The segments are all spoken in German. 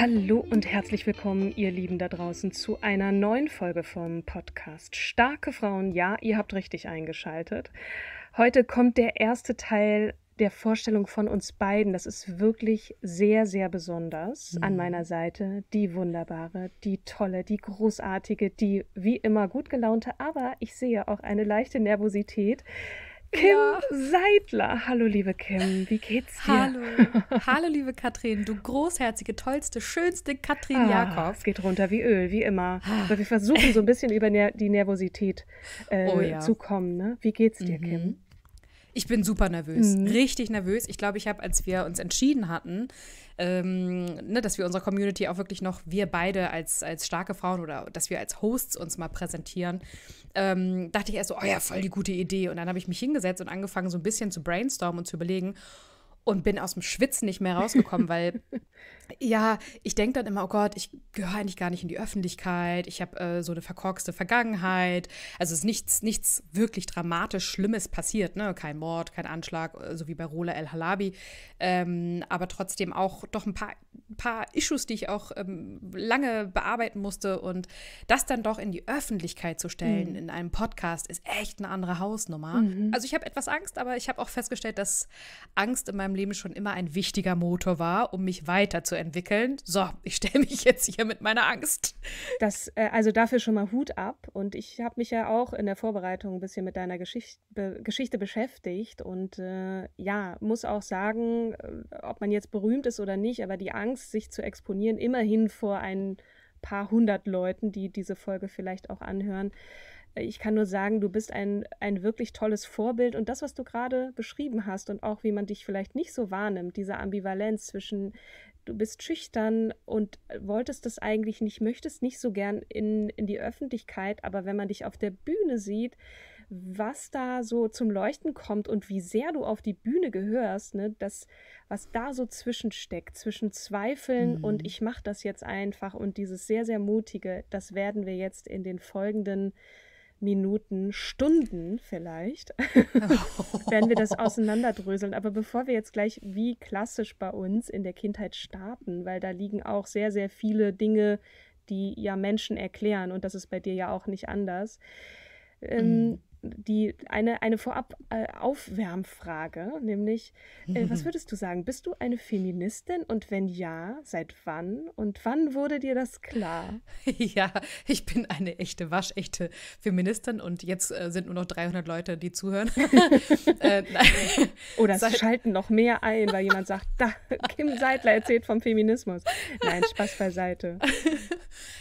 Hallo und herzlich willkommen, ihr Lieben da draußen, zu einer neuen Folge vom Podcast Starke Frauen. Ja, ihr habt richtig eingeschaltet. Heute kommt der erste Teil der Vorstellung von uns beiden. Das ist wirklich sehr, sehr besonders. Mhm. An meiner Seite die wunderbare, die tolle, die großartige, die wie immer gut gelaunte, aber ich sehe auch eine leichte Nervosität. Kim ja. Seidler. Hallo, liebe Kim, wie geht's dir? Hallo, hallo, liebe Katrin, du großherzige, tollste, schönste Katrin ah, Jakob. Es geht runter wie Öl, wie immer. Ah. Aber wir versuchen so ein bisschen über ner die Nervosität äh, oh, ja. zu kommen. Ne? Wie geht's dir, mhm. Kim? Ich bin super nervös, mhm. richtig nervös. Ich glaube, ich habe, als wir uns entschieden hatten, ähm, ne, dass wir unserer Community auch wirklich noch, wir beide als, als starke Frauen oder dass wir als Hosts uns mal präsentieren, ähm, dachte ich erst so, oh ja, voll die gute Idee. Und dann habe ich mich hingesetzt und angefangen, so ein bisschen zu brainstormen und zu überlegen und bin aus dem Schwitzen nicht mehr rausgekommen, weil Ja, ich denke dann immer, oh Gott, ich gehöre eigentlich gar nicht in die Öffentlichkeit, ich habe äh, so eine verkorkste Vergangenheit. Also ist nichts, nichts wirklich dramatisch Schlimmes passiert, ne? Kein Mord, kein Anschlag, äh, so wie bei Rola El Halabi. Ähm, aber trotzdem auch doch ein paar, paar Issues, die ich auch ähm, lange bearbeiten musste. Und das dann doch in die Öffentlichkeit zu stellen mhm. in einem Podcast ist echt eine andere Hausnummer. Mhm. Also ich habe etwas Angst, aber ich habe auch festgestellt, dass Angst in meinem Leben schon immer ein wichtiger Motor war, um mich weiterzuentwickeln entwickeln. So, ich stelle mich jetzt hier mit meiner Angst. Das, äh, also dafür schon mal Hut ab. Und ich habe mich ja auch in der Vorbereitung ein bisschen mit deiner Geschicht Be Geschichte beschäftigt. Und äh, ja, muss auch sagen, äh, ob man jetzt berühmt ist oder nicht, aber die Angst, sich zu exponieren, immerhin vor ein paar hundert Leuten, die diese Folge vielleicht auch anhören, ich kann nur sagen, du bist ein, ein wirklich tolles Vorbild und das, was du gerade beschrieben hast und auch wie man dich vielleicht nicht so wahrnimmt, diese Ambivalenz zwischen du bist schüchtern und wolltest das eigentlich nicht, möchtest nicht so gern in, in die Öffentlichkeit, aber wenn man dich auf der Bühne sieht, was da so zum Leuchten kommt und wie sehr du auf die Bühne gehörst, ne, das, was da so zwischensteckt, zwischen Zweifeln mhm. und ich mache das jetzt einfach und dieses sehr, sehr mutige, das werden wir jetzt in den folgenden äh, Minuten, Stunden vielleicht, werden wir das auseinanderdröseln. Aber bevor wir jetzt gleich wie klassisch bei uns in der Kindheit starten, weil da liegen auch sehr, sehr viele Dinge, die ja Menschen erklären und das ist bei dir ja auch nicht anders. Ähm, mhm die, eine, eine Vorab-Aufwärmfrage, äh, nämlich, äh, was mhm. würdest du sagen? Bist du eine Feministin und wenn ja, seit wann? Und wann wurde dir das klar? Ja, ich bin eine echte, waschechte Feministin und jetzt äh, sind nur noch 300 Leute, die zuhören. Äh, Oder es seit... schalten noch mehr ein, weil jemand sagt, da, Kim Seidler erzählt vom Feminismus. Nein, Spaß beiseite.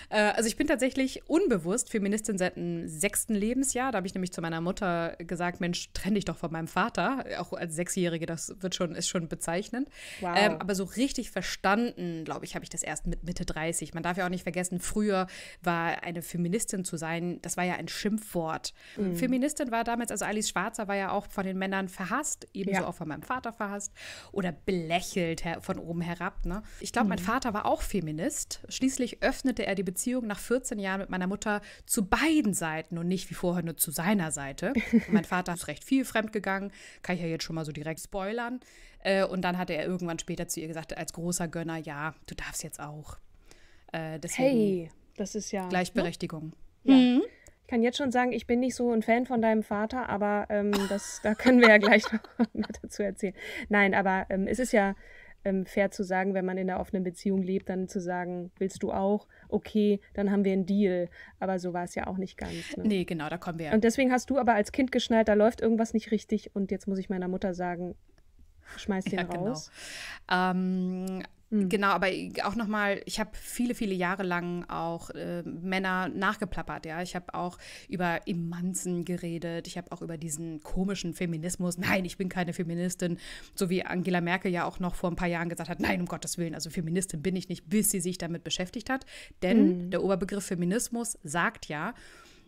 Äh, also ich bin tatsächlich unbewusst Feministin seit dem sechsten Lebensjahr. Da habe ich nämlich zum meiner Mutter gesagt, Mensch, trenn dich doch von meinem Vater. Auch als Sechsjährige, das wird schon, ist schon bezeichnend. Wow. Ähm, aber so richtig verstanden, glaube ich, habe ich das erst mit Mitte 30. Man darf ja auch nicht vergessen, früher war eine Feministin zu sein, das war ja ein Schimpfwort. Mhm. Feministin war damals, also Alice Schwarzer war ja auch von den Männern verhasst, ebenso ja. auch von meinem Vater verhasst oder belächelt von oben herab. Ne? Ich glaube, mhm. mein Vater war auch Feminist. Schließlich öffnete er die Beziehung nach 14 Jahren mit meiner Mutter zu beiden Seiten und nicht wie vorher nur zu seiner Seite. Seite. mein Vater ist recht viel fremdgegangen, kann ich ja jetzt schon mal so direkt spoilern. Äh, und dann hatte er irgendwann später zu ihr gesagt, als großer Gönner, ja, du darfst jetzt auch. Äh, hey, das ist ja. Gleichberechtigung. Ne? Ja. Mhm. Ich kann jetzt schon sagen, ich bin nicht so ein Fan von deinem Vater, aber ähm, das, da können wir ja gleich noch dazu erzählen. Nein, aber ähm, es ist ja ähm, fair zu sagen, wenn man in einer offenen Beziehung lebt, dann zu sagen, willst du auch? Okay, dann haben wir einen Deal. Aber so war es ja auch nicht ganz. Ne? Nee, genau, da kommen wir. Und deswegen hast du aber als Kind geschnallt, da läuft irgendwas nicht richtig und jetzt muss ich meiner Mutter sagen, Schmeiß den ja, genau. raus. Genau. Ähm, hm. Genau, aber auch nochmal, ich habe viele, viele Jahre lang auch äh, Männer nachgeplappert, ja. Ich habe auch über Immanzen geredet, ich habe auch über diesen komischen Feminismus, nein, ich bin keine Feministin, so wie Angela Merkel ja auch noch vor ein paar Jahren gesagt hat, nein, um Gottes Willen, also Feministin bin ich nicht, bis sie sich damit beschäftigt hat. Denn mhm. der Oberbegriff Feminismus sagt ja,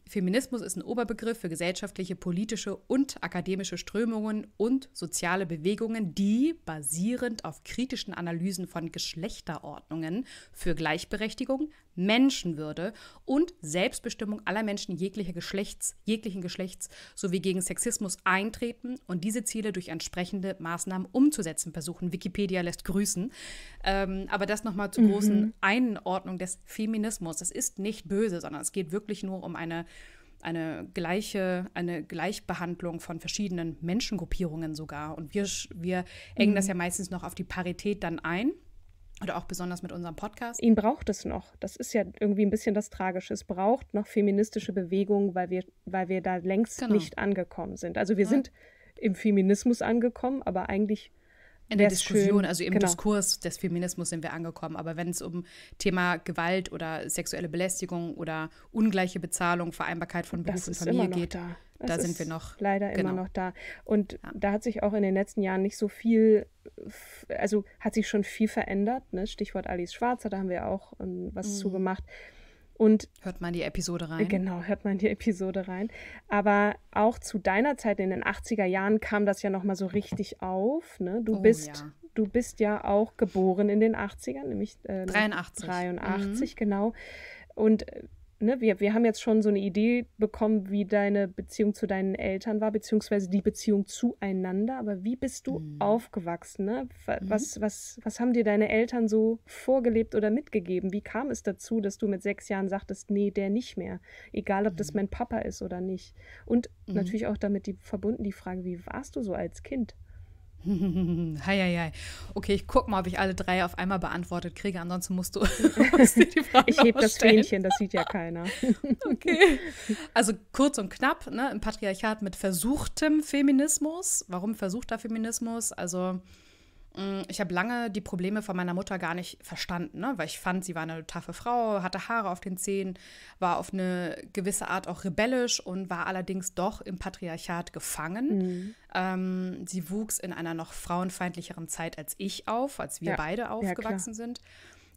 Feminismus ist ein Oberbegriff für gesellschaftliche, politische und akademische Strömungen und soziale Bewegungen, die basierend auf kritischen Analysen von Geschlechterordnungen für Gleichberechtigung, Menschenwürde und Selbstbestimmung aller Menschen jeglicher Geschlechts, jeglichen Geschlechts sowie gegen Sexismus eintreten und diese Ziele durch entsprechende Maßnahmen umzusetzen versuchen. Wikipedia lässt grüßen. Ähm, aber das nochmal zur mhm. großen Einordnung des Feminismus. Es ist nicht böse, sondern es geht wirklich nur um eine eine gleiche, eine Gleichbehandlung von verschiedenen Menschengruppierungen sogar. Und wir, wir engen mhm. das ja meistens noch auf die Parität dann ein. Oder auch besonders mit unserem Podcast. Ihn braucht es noch. Das ist ja irgendwie ein bisschen das Tragische. Es braucht noch feministische Bewegungen, weil wir, weil wir da längst genau. nicht angekommen sind. Also wir Nein. sind im Feminismus angekommen, aber eigentlich in der Diskussion, schön. also im genau. Diskurs des Feminismus sind wir angekommen. Aber wenn es um Thema Gewalt oder sexuelle Belästigung oder ungleiche Bezahlung, Vereinbarkeit von Beruf und Familie geht, da, da sind wir noch. Leider genau. immer noch da. Und ja. da hat sich auch in den letzten Jahren nicht so viel, also hat sich schon viel verändert. Ne? Stichwort Alice Schwarzer, da haben wir auch um, ähm, was mhm. zugemacht. gemacht und hört mal in die Episode rein. Genau, hört mal in die Episode rein. Aber auch zu deiner Zeit in den 80er Jahren kam das ja nochmal so richtig auf. Ne? Du, oh, bist, ja. du bist ja auch geboren in den 80ern, nämlich äh, 83. 83, mhm. genau. Und äh, ne, wir, wir haben jetzt schon so eine Idee bekommen, wie deine Beziehung zu deinen Eltern war, beziehungsweise die Beziehung zueinander. Aber wie bist du mhm. aufgewachsen? Ne? Mhm. Was, mhm. was, was haben dir deine Eltern so vorgelebt oder mitgegeben? Wie kam es dazu, dass du mit sechs Jahren sagtest, nee, der nicht mehr? Egal, ob mhm. das mein Papa ist oder nicht. Und mhm. natürlich auch damit die, verbunden die Frage, wie warst du so als Kind? Heieiei. Hei. Okay, ich guck mal, ob ich alle drei auf einmal beantwortet kriege. Ansonsten musst du, musst die Frage Ich hebe das Fähnchen, das sieht ja keiner. okay. Also kurz und knapp, ne? Im Patriarchat mit versuchtem Feminismus. Warum versuchter Feminismus? Also Mm, ich habe lange die Probleme von meiner Mutter gar nicht verstanden, ne? weil ich fand, sie war eine taffe Frau, hatte Haare auf den Zehen, war auf eine gewisse Art auch rebellisch und war allerdings doch im Patriarchat gefangen. Mhm. Ähm, sie wuchs in einer noch frauenfeindlicheren Zeit als ich auf, als wir ja. beide aufgewachsen ja, sind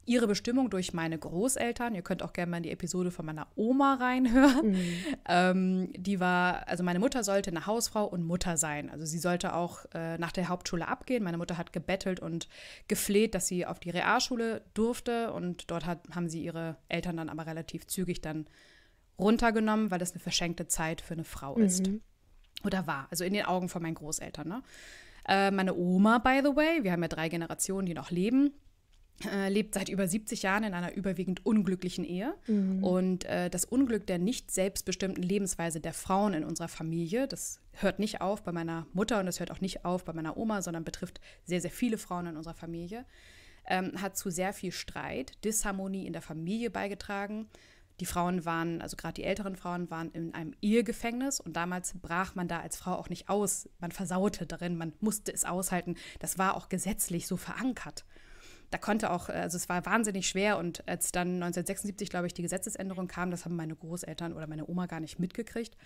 ihre Bestimmung durch meine Großeltern. Ihr könnt auch gerne mal in die Episode von meiner Oma reinhören. Mhm. Ähm, die war, also meine Mutter sollte eine Hausfrau und Mutter sein. Also sie sollte auch äh, nach der Hauptschule abgehen. Meine Mutter hat gebettelt und gefleht, dass sie auf die Realschule durfte. Und dort hat, haben sie ihre Eltern dann aber relativ zügig dann runtergenommen, weil das eine verschenkte Zeit für eine Frau mhm. ist. Oder war. Also in den Augen von meinen Großeltern. Ne? Äh, meine Oma, by the way, wir haben ja drei Generationen, die noch leben äh, lebt seit über 70 Jahren in einer überwiegend unglücklichen Ehe. Mhm. Und äh, das Unglück der nicht selbstbestimmten Lebensweise der Frauen in unserer Familie, das hört nicht auf bei meiner Mutter und das hört auch nicht auf bei meiner Oma, sondern betrifft sehr, sehr viele Frauen in unserer Familie, ähm, hat zu sehr viel Streit, Disharmonie in der Familie beigetragen. Die Frauen waren, also gerade die älteren Frauen, waren in einem Ehegefängnis und damals brach man da als Frau auch nicht aus. Man versaute darin, man musste es aushalten. Das war auch gesetzlich so verankert da konnte auch, äh, also es war wahnsinnig schwer und als dann 1976, glaube ich, die Gesetzesänderung kam, das haben meine Großeltern oder meine Oma gar nicht mitgekriegt.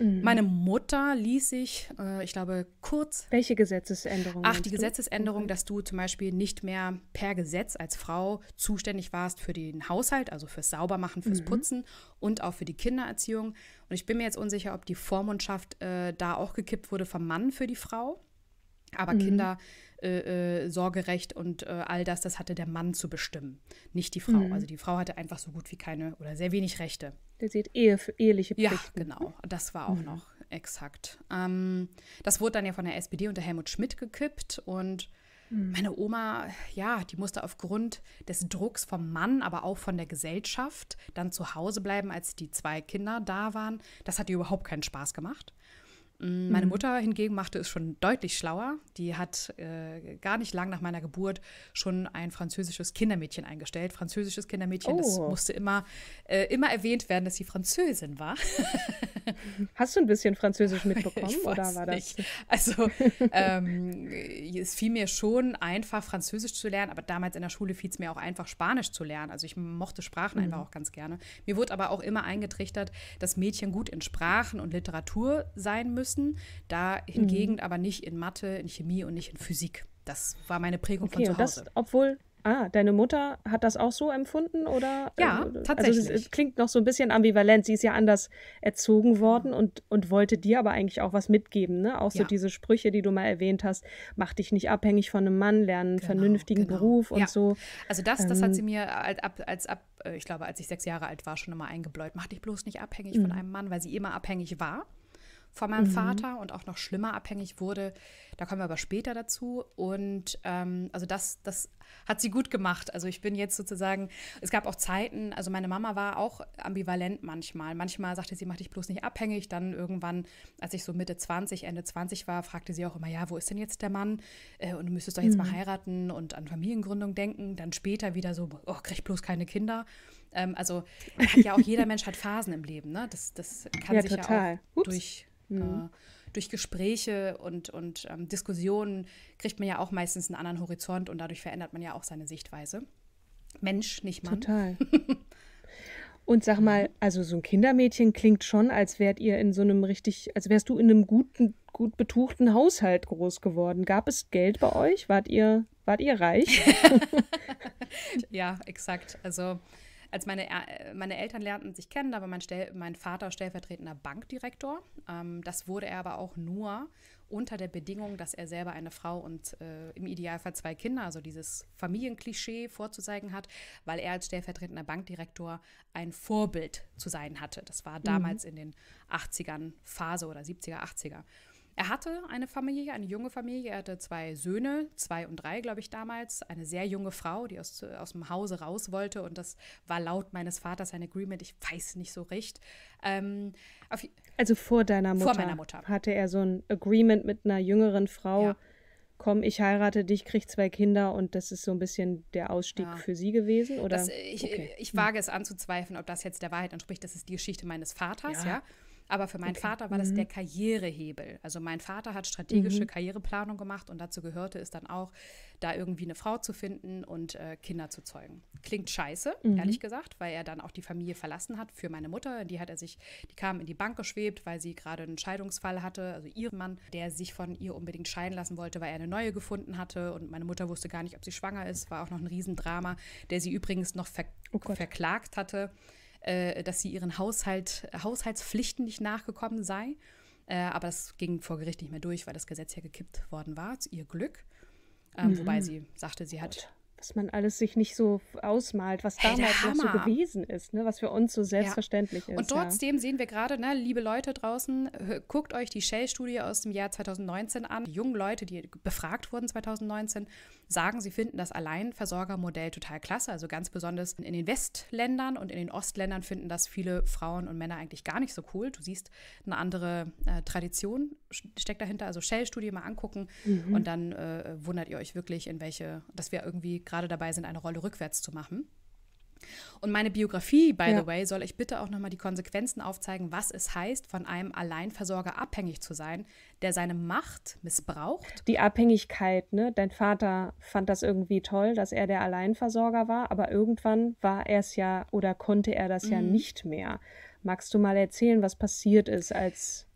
Mhm. Meine Mutter ließ sich, äh, ich glaube, kurz. Welche Gesetzesänderung? Ach, die Gesetzesänderung, dass du zum Beispiel nicht mehr per Gesetz als Frau zuständig warst für den Haushalt, also fürs Saubermachen, fürs mhm. Putzen und auch für die Kindererziehung. Und ich bin mir jetzt unsicher, ob die Vormundschaft äh, da auch gekippt wurde vom Mann für die Frau. Aber mhm. Kinder, äh, äh, Sorgerecht und äh, all das, das hatte der Mann zu bestimmen, nicht die Frau. Mhm. Also die Frau hatte einfach so gut wie keine oder sehr wenig Rechte. Der sieht Ehe, eheliche Pflichten. Ja, genau. Das war auch mhm. noch exakt. Ähm, das wurde dann ja von der SPD unter Helmut Schmidt gekippt und mhm. meine Oma, ja, die musste aufgrund des Drucks vom Mann, aber auch von der Gesellschaft dann zu Hause bleiben, als die zwei Kinder da waren. Das hat ihr überhaupt keinen Spaß gemacht. Meine mm. Mutter hingegen machte es schon deutlich schlauer. Die hat äh, gar nicht lang nach meiner Geburt schon ein französisches Kindermädchen eingestellt. Französisches Kindermädchen, oh. das musste immer, äh, immer erwähnt werden, dass sie Französin war. Hast du ein bisschen Französisch mitbekommen oder war das? Nicht. Also ähm, es fiel mir schon einfach, Französisch zu lernen, aber damals in der Schule fiel es mir auch einfach, Spanisch zu lernen. Also ich mochte Sprachen mhm. einfach auch ganz gerne. Mir wurde aber auch immer eingetrichtert, dass Mädchen gut in Sprachen und Literatur sein müssen größten, da hingegen mhm. aber nicht in Mathe, in Chemie und nicht in Physik. Das war meine Prägung okay, von zu Hause. Das, obwohl, Ah, deine Mutter hat das auch so empfunden oder? Ja, äh, also, tatsächlich. Also es, klingt noch so ein bisschen ambivalent. Sie ist ja anders erzogen mhm. worden und, und wollte dir aber eigentlich auch was mitgeben, ne? Auch so ja. diese Sprüche, die du mal erwähnt hast, mach dich nicht abhängig von einem Mann, lerne einen genau, vernünftigen genau. Beruf und ja. so. Also das, das hat ähm, sie mir als, als ab, äh, ich glaube, als ich sechs Jahre alt war, schon immer eingebläut. Mach dich bloß nicht abhängig mhm. von einem Mann, weil sie immer abhängig war von meinem mhm. Vater und auch noch schlimmer abhängig wurde. Da kommen wir aber später dazu. Und ähm, also das, das hat sie gut gemacht. Also ich bin jetzt sozusagen, es gab auch Zeiten, also meine Mama war auch ambivalent manchmal. Manchmal sagte sie, mach dich bloß nicht abhängig. Dann irgendwann, als ich so Mitte 20, Ende 20 war, fragte sie auch immer, ja, wo ist denn jetzt der Mann? Äh, und du müsstest doch jetzt mhm. mal heiraten und an Familiengründung denken. Dann später wieder so, oh, krieg bloß keine Kinder. Ähm, also ja auch jeder Mensch hat Phasen im Leben, ne? Das, das kann ja, sich total. ja auch Ups. durch äh, mhm. Äh, durch Gespräche und, und ähm, Diskussionen kriegt man ja auch meistens einen anderen Horizont und dadurch verändert man ja auch seine Sichtweise. Mensch, nicht Mann. Total. Und sag mal, mhm. also so ein Kindermädchen klingt schon, als wärt ihr in so einem richtig, als wärst du in einem guten, gut betuchten Haushalt groß geworden. Gab es Geld bei euch? Wart ihr, wart ihr reich? ja, exakt. Also als meine, äh, meine Eltern lernten sich kennen, da war mein, Stell, mein Vater stellvertretender Bankdirektor. Ähm, das wurde er aber auch nur unter der Bedingung, dass er selber eine Frau und äh, im Idealfall zwei Kinder, also dieses Familienklischee vorzuzeigen hat, weil er als stellvertretender Bankdirektor ein Vorbild zu sein hatte. Das war mhm. damals mhm. in den 80ern Phase oder 70er, 80er. Er hatte eine Familie, eine junge Familie. Er hatte zwei Söhne, zwei und drei, glaube ich, damals. Eine sehr junge Frau, die aus, aus dem Hause raus wollte. Und das war laut meines Vaters ein Agreement. Ich weiß nicht so recht. Ähm, also vor deiner Mutter. Vor meiner Mutter. Hatte er so ein Agreement mit einer jüngeren Frau. Ja komm, ich heirate dich, krieg zwei Kinder und das ist so ein bisschen der Ausstieg ja. für sie gewesen? Oder? Das, äh, ich, okay. ich, wage es anzuzweifeln, ob das jetzt der Wahrheit entspricht. Das ist die Geschichte meines Vaters, ja. ja. Aber für meinen okay. Vater war das mhm. der Karrierehebel. Also mein Vater hat strategische mhm. Karriereplanung gemacht und dazu gehörte es dann auch, da irgendwie eine Frau zu finden und äh, Kinder zu zeugen. Klingt scheiße, mhm. ehrlich gesagt, weil er dann auch die Familie verlassen hat für meine Mutter. Die hat er sich, die kam in die Bank geschwebt, weil sie gerade einen Scheidungsfall hatte. Also ihr Mann, der sich von ihr unbedingt scheiden lassen wollte, weil er eine neue gefunden hatte. Und meine Mutter wusste gar nicht, ob sie schwanger ist. War auch noch ein Riesendrama, der sie übrigens noch ver oh verklagt hatte äh, dass sie ihren Haushalt, Haushaltspflichten nicht nachgekommen sei. Äh, aber das ging vor Gericht nicht mehr durch, weil das Gesetz ja gekippt worden war, zu ihr Glück. Ähm, mhm. Wobei sie sagte, sie hat. Gott, was man alles sich nicht so ausmalt, was hey, damals noch so gewesen ist, ne? was für uns so selbstverständlich ja. ist. Und trotzdem ja. sehen wir gerade, ne, liebe Leute draußen, guckt euch die Shell-Studie aus dem Jahr 2019 an. Die jungen Leute, die befragt wurden 2019 sagen, sie finden das Alleinversorgermodell total klasse. Also ganz besonders in den Westländern und in den Ostländern finden das viele Frauen und Männer eigentlich gar nicht so cool. Du siehst, eine andere äh, Tradition steckt dahinter. Also Shell-Studie mal angucken mhm. und dann äh, wundert ihr euch wirklich, in welche, dass wir irgendwie gerade dabei sind, eine Rolle rückwärts zu machen. Und meine Biografie, by ja. the way, soll euch bitte auch nochmal die Konsequenzen aufzeigen, was es heißt, von einem Alleinversorger abhängig zu sein, der seine Macht missbraucht. Die Abhängigkeit, ne? Dein Vater fand das irgendwie toll, dass er der Alleinversorger war, aber irgendwann war er es ja oder konnte er das mhm. ja nicht mehr. Magst du mal erzählen, was passiert ist, als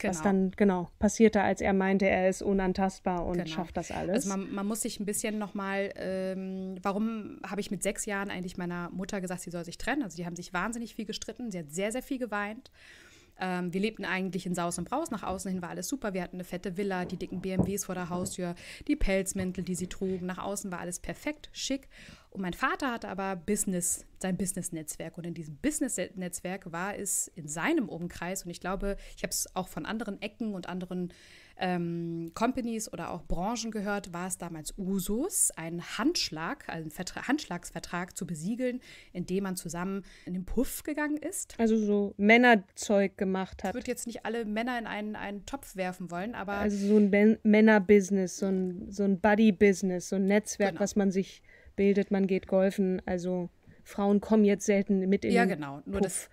Genau. Was dann genau passierte, als er meinte, er ist unantastbar und genau. schafft das alles. Also man, man, muss sich ein bisschen nochmal, ähm, warum habe ich mit sechs Jahren eigentlich meiner Mutter gesagt, sie soll sich trennen? Also die haben sich wahnsinnig viel gestritten, sie hat sehr, sehr viel geweint. Ähm, wir lebten eigentlich in Saus und Braus, nach außen hin war alles super, wir hatten eine fette Villa, die dicken BMWs vor der Haustür, die Pelzmäntel, die sie trugen, nach außen war alles perfekt, schick. Und mein Vater hatte aber Business, sein Business-Netzwerk. Und in diesem Business-Netzwerk war es in seinem Umkreis, und ich glaube, ich habe es auch von anderen Ecken und anderen ähm, Companies oder auch Branchen gehört, war es damals Usus, einen Handschlag, einen Vertra Handschlagsvertrag zu besiegeln, indem man zusammen in den Puff gegangen ist. Also so Männerzeug gemacht hat. Ich würde jetzt nicht alle Männer in einen, einen Topf werfen wollen, aber. Also so ein Männerbusiness, so ein, so ein Buddy-Business, so ein Netzwerk, genau. was man sich bildet, man geht golfen. Also Frauen kommen jetzt selten mit in ja, den genau. Nur Puff, das äh,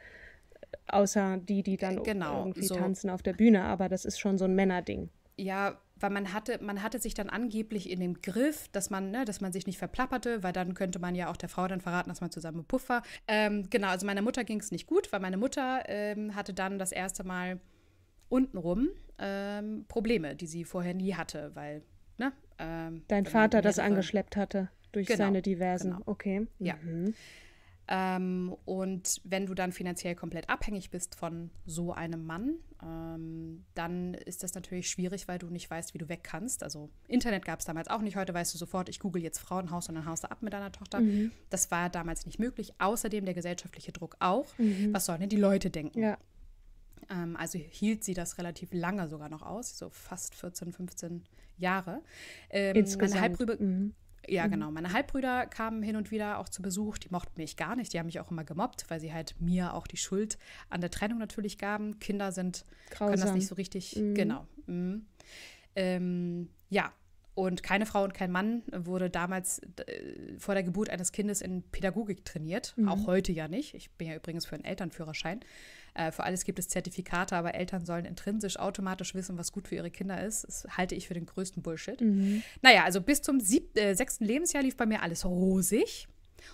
außer die, die dann äh, genau, irgendwie so. tanzen auf der Bühne. Aber das ist schon so ein Männerding. Ja, weil man hatte, man hatte sich dann angeblich in dem Griff, dass man, ne, dass man sich nicht verplapperte, weil dann könnte man ja auch der Frau dann verraten, dass man zusammen mit Puff war. Ähm, genau, also meiner Mutter ging es nicht gut, weil meine Mutter ähm, hatte dann das erste Mal untenrum ähm, Probleme, die sie vorher nie hatte, weil, ne? Ähm, Dein Vahrte, Vater das angeschleppt hatte. Durch genau, seine diversen. Genau. Okay. Ja. Mhm. Ähm, und wenn du dann finanziell komplett abhängig bist von so einem Mann, ähm, dann ist das natürlich schwierig, weil du nicht weißt, wie du weg kannst. Also Internet gab es damals auch nicht. Heute weißt du sofort, ich google jetzt Frauenhaus und dann haust du ab mit deiner Tochter. Mhm. Das war damals nicht möglich. Außerdem der gesellschaftliche Druck auch. Mhm. Was sollen denn die Leute denken? Ja. Ähm, also hielt sie das relativ lange sogar noch aus, so fast 14, 15 Jahre. Ähm, Insgesamt. Meine Halbrübe, mhm. Ja, mhm. genau. Meine Halbbrüder kamen hin und wieder auch zu Besuch. Die mochten mich gar nicht. Die haben mich auch immer gemobbt, weil sie halt mir auch die Schuld an der Trennung natürlich gaben. Kinder sind, Grausam. können das nicht so richtig. Mhm. Genau. Mhm. Ähm, ja. Und keine Frau und kein Mann wurde damals äh, vor der Geburt eines Kindes in Pädagogik trainiert. Mhm. Auch heute ja nicht. Ich bin ja übrigens für einen Elternführerschein. Äh, für alles gibt es Zertifikate, aber Eltern sollen intrinsisch automatisch wissen, was gut für ihre Kinder ist. Das halte ich für den größten Bullshit. Mhm. Naja, also bis zum äh, sechsten Lebensjahr lief bei mir alles rosig.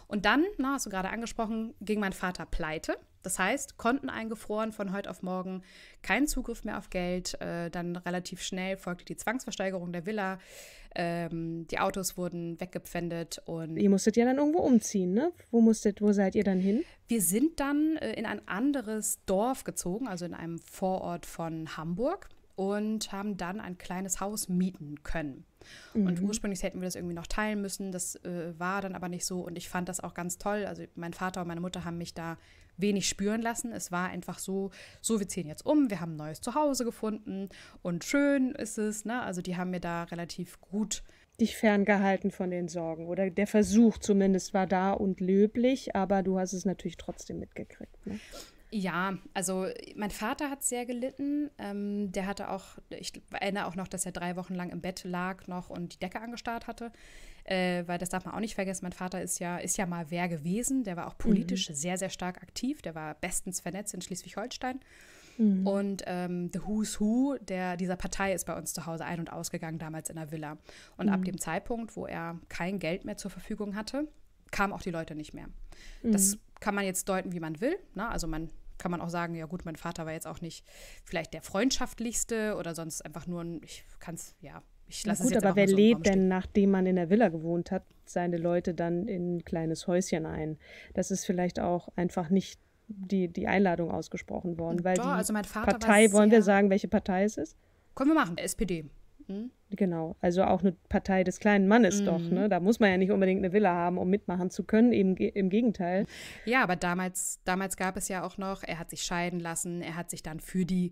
Und dann, na, hast du gerade angesprochen, ging mein Vater pleite. Das heißt, Konten eingefroren von heute auf morgen, kein Zugriff mehr auf Geld, äh, dann relativ schnell folgte die Zwangsversteigerung der Villa, ähm, die Autos wurden weggepfändet und. Ihr musstet ja dann irgendwo umziehen, ne? Wo musstet, wo seid ihr dann hin? Wir sind dann äh, in ein anderes Dorf gezogen, also in einem Vorort von Hamburg und haben dann ein kleines Haus mieten können. Mhm. Und ursprünglich hätten wir das irgendwie noch teilen müssen, das äh, war dann aber nicht so und ich fand das auch ganz toll. Also mein Vater und meine Mutter haben mich da wenig spüren lassen. Es war einfach so, so, wir ziehen jetzt um, wir haben ein neues Zuhause gefunden und schön ist es. Ne? Also die haben mir da relativ gut dich ferngehalten von den Sorgen oder der Versuch zumindest war da und löblich, aber du hast es natürlich trotzdem mitgekriegt. Ne? Ja, also mein Vater hat sehr gelitten. Ähm, der hatte auch, ich erinnere auch noch, dass er drei Wochen lang im Bett lag noch und die Decke angestarrt hatte. Äh, weil das darf man auch nicht vergessen, mein Vater ist ja, ist ja mal wer gewesen. Der war auch mhm. politisch mhm. sehr, sehr stark aktiv. Der war bestens vernetzt in Schleswig-Holstein. Mhm. Und ähm, The Who's Who, der, dieser Partei ist bei uns zu Hause ein- und ausgegangen, damals in der Villa. Und mhm. ab dem Zeitpunkt, wo er kein Geld mehr zur Verfügung hatte, kamen auch die Leute nicht mehr. Das mhm. kann man jetzt deuten, wie man will. Ne? Also man kann man auch sagen, ja gut, mein Vater war jetzt auch nicht vielleicht der freundschaftlichste oder sonst einfach nur ein, ich kann es, ja, ich lasse es jetzt aber wer so lebt denn, nachdem man in der Villa gewohnt hat, seine Leute dann in ein kleines Häuschen ein? Das ist vielleicht auch einfach nicht die, die Einladung ausgesprochen worden, weil Doch, die also Partei, wollen wir sagen, welche Partei es ist? Können wir machen, SPD. Hm? Genau, also auch eine Partei des kleinen Mannes mhm. doch. Ne? Da muss man ja nicht unbedingt eine Villa haben, um mitmachen zu können, eben im Gegenteil. Ja, aber damals, damals gab es ja auch noch, er hat sich scheiden lassen, er hat sich dann für die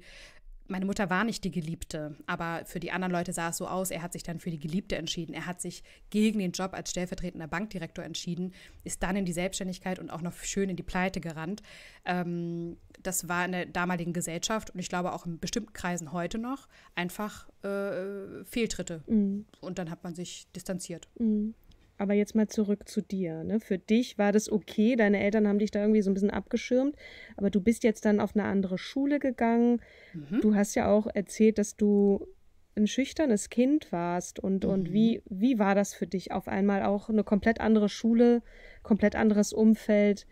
meine Mutter war nicht die Geliebte, aber für die anderen Leute sah es so aus, er hat sich dann für die Geliebte entschieden. Er hat sich gegen den Job als stellvertretender Bankdirektor entschieden, ist dann in die Selbstständigkeit und auch noch schön in die Pleite gerannt. Ähm, das war in der damaligen Gesellschaft und ich glaube auch in bestimmten Kreisen heute noch einfach äh, Fehltritte. Mhm. Und dann hat man sich distanziert. Mhm. Aber jetzt mal zurück zu dir. Ne? Für dich war das okay, deine Eltern haben dich da irgendwie so ein bisschen abgeschirmt, aber du bist jetzt dann auf eine andere Schule gegangen. Mhm. Du hast ja auch erzählt, dass du ein schüchternes Kind warst und, mhm. und wie, wie war das für dich auf einmal auch eine komplett andere Schule, komplett anderes Umfeld?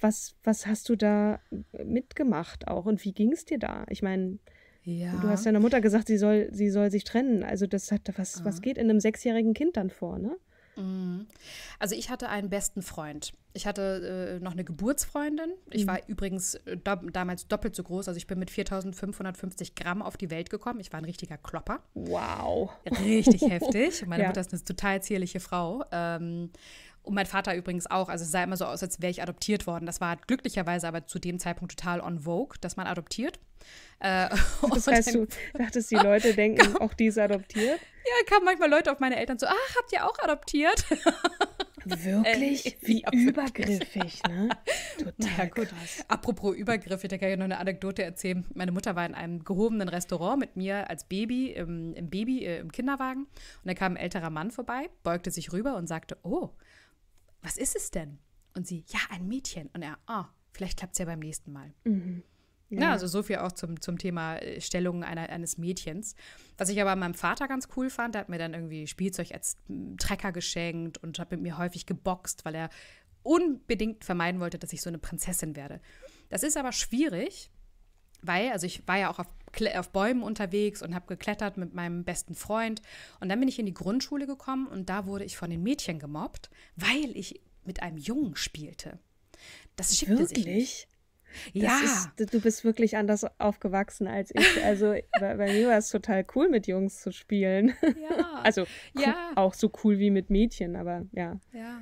was, was hast du da äh, mitgemacht auch und wie ging es dir da? Ich meine, ja. du hast deiner Mutter gesagt, sie soll, sie soll sich trennen. Also das hat was, ah. was geht in einem sechsjährigen Kind dann vor, ne? Mhm. Also ich hatte einen besten Freund. Ich hatte äh, noch eine Geburtsfreundin. Ich mhm. war übrigens äh, do damals doppelt so groß. Also ich bin mit 4550 Gramm auf die Welt gekommen. Ich war ein richtiger Klopper. Wow. Richtig heftig. Meine ja. Mutter ist eine total zierliche Frau. Ähm, und mein Vater übrigens auch. Also es sah immer so aus, als wäre ich adoptiert worden. Das war glücklicherweise aber zu dem Zeitpunkt total on vogue, dass man adoptiert. Äh, das heißt, du dachtest, die Leute genau. denken, kam, auch die ist adoptiert? Ja, kamen manchmal Leute auf meine Eltern so, ach, habt ihr auch adoptiert? Wirklich? Äh, Wie ja, übergriffig, ne? Total ja, gut. krass. Apropos übergriffig, da kann ich noch eine Anekdote erzählen. Meine Mutter war in einem gehobenen Restaurant mit mir als Baby, im, im Baby, äh, im Kinderwagen. Und da kam ein älterer Mann vorbei, beugte sich rüber und sagte, oh, was ist es denn? Und sie, ja, ein Mädchen. Und er, ah, oh, vielleicht klappt es ja beim nächsten Mal. Mhm. Ja. ja. also so viel auch zum, zum Thema äh, Stellung einer, eines Mädchens. Was ich aber meinem Vater ganz cool fand, der hat mir dann irgendwie Spielzeug als hm, Trecker geschenkt und hat mit mir häufig geboxt, weil er unbedingt vermeiden wollte, dass ich so eine Prinzessin werde. Das ist aber schwierig, weil, also ich war ja auch auf auf Bäumen unterwegs und habe geklettert mit meinem besten Freund. Und dann bin ich in die Grundschule gekommen und da wurde ich von den Mädchen gemobbt, weil ich mit einem Jungen spielte. Das schickte Wirklich? sich nicht ja. Ist, du bist wirklich anders aufgewachsen als ich. Also bei, bei mir war es total cool, mit Jungs zu spielen. Ja. also ja. auch so cool wie mit Mädchen, aber ja. Ja.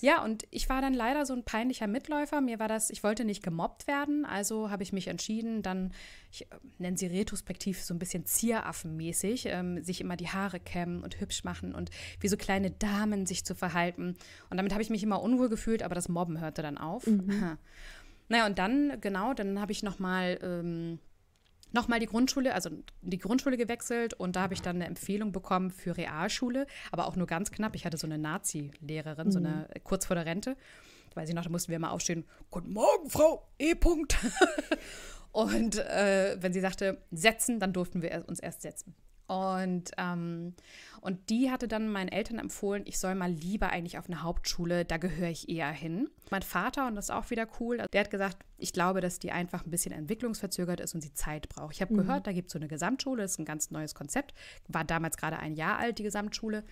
ja, und ich war dann leider so ein peinlicher Mitläufer. Mir war das, ich wollte nicht gemobbt werden, also habe ich mich entschieden, dann, ich äh, nenne sie retrospektiv so ein bisschen Zieraffenmäßig, ähm, sich immer die Haare kämmen und hübsch machen und wie so kleine Damen sich zu verhalten. Und damit habe ich mich immer unwohl gefühlt, aber das Mobben hörte dann auf. Mhm. Naja, und dann, genau, dann habe ich nochmal ähm, noch die Grundschule, also die Grundschule gewechselt und da habe ich dann eine Empfehlung bekommen für Realschule, aber auch nur ganz knapp. Ich hatte so eine Nazi-Lehrerin, mhm. so eine mhm. kurz vor der Rente. Weiß ich noch, da mussten wir mal aufstehen, Guten Morgen, Frau E. und äh, wenn sie sagte, setzen, dann durften wir uns erst setzen. Und, ähm, und die hatte dann meinen Eltern empfohlen, ich soll mal lieber eigentlich auf eine Hauptschule, da gehöre ich eher hin. Mein Vater, und das ist auch wieder cool, der hat gesagt, ich glaube, dass die einfach ein bisschen entwicklungsverzögert ist und sie Zeit braucht. Ich habe mhm. gehört, da gibt es so eine Gesamtschule, das ist ein ganz neues Konzept, war damals gerade ein Jahr alt, die Gesamtschule.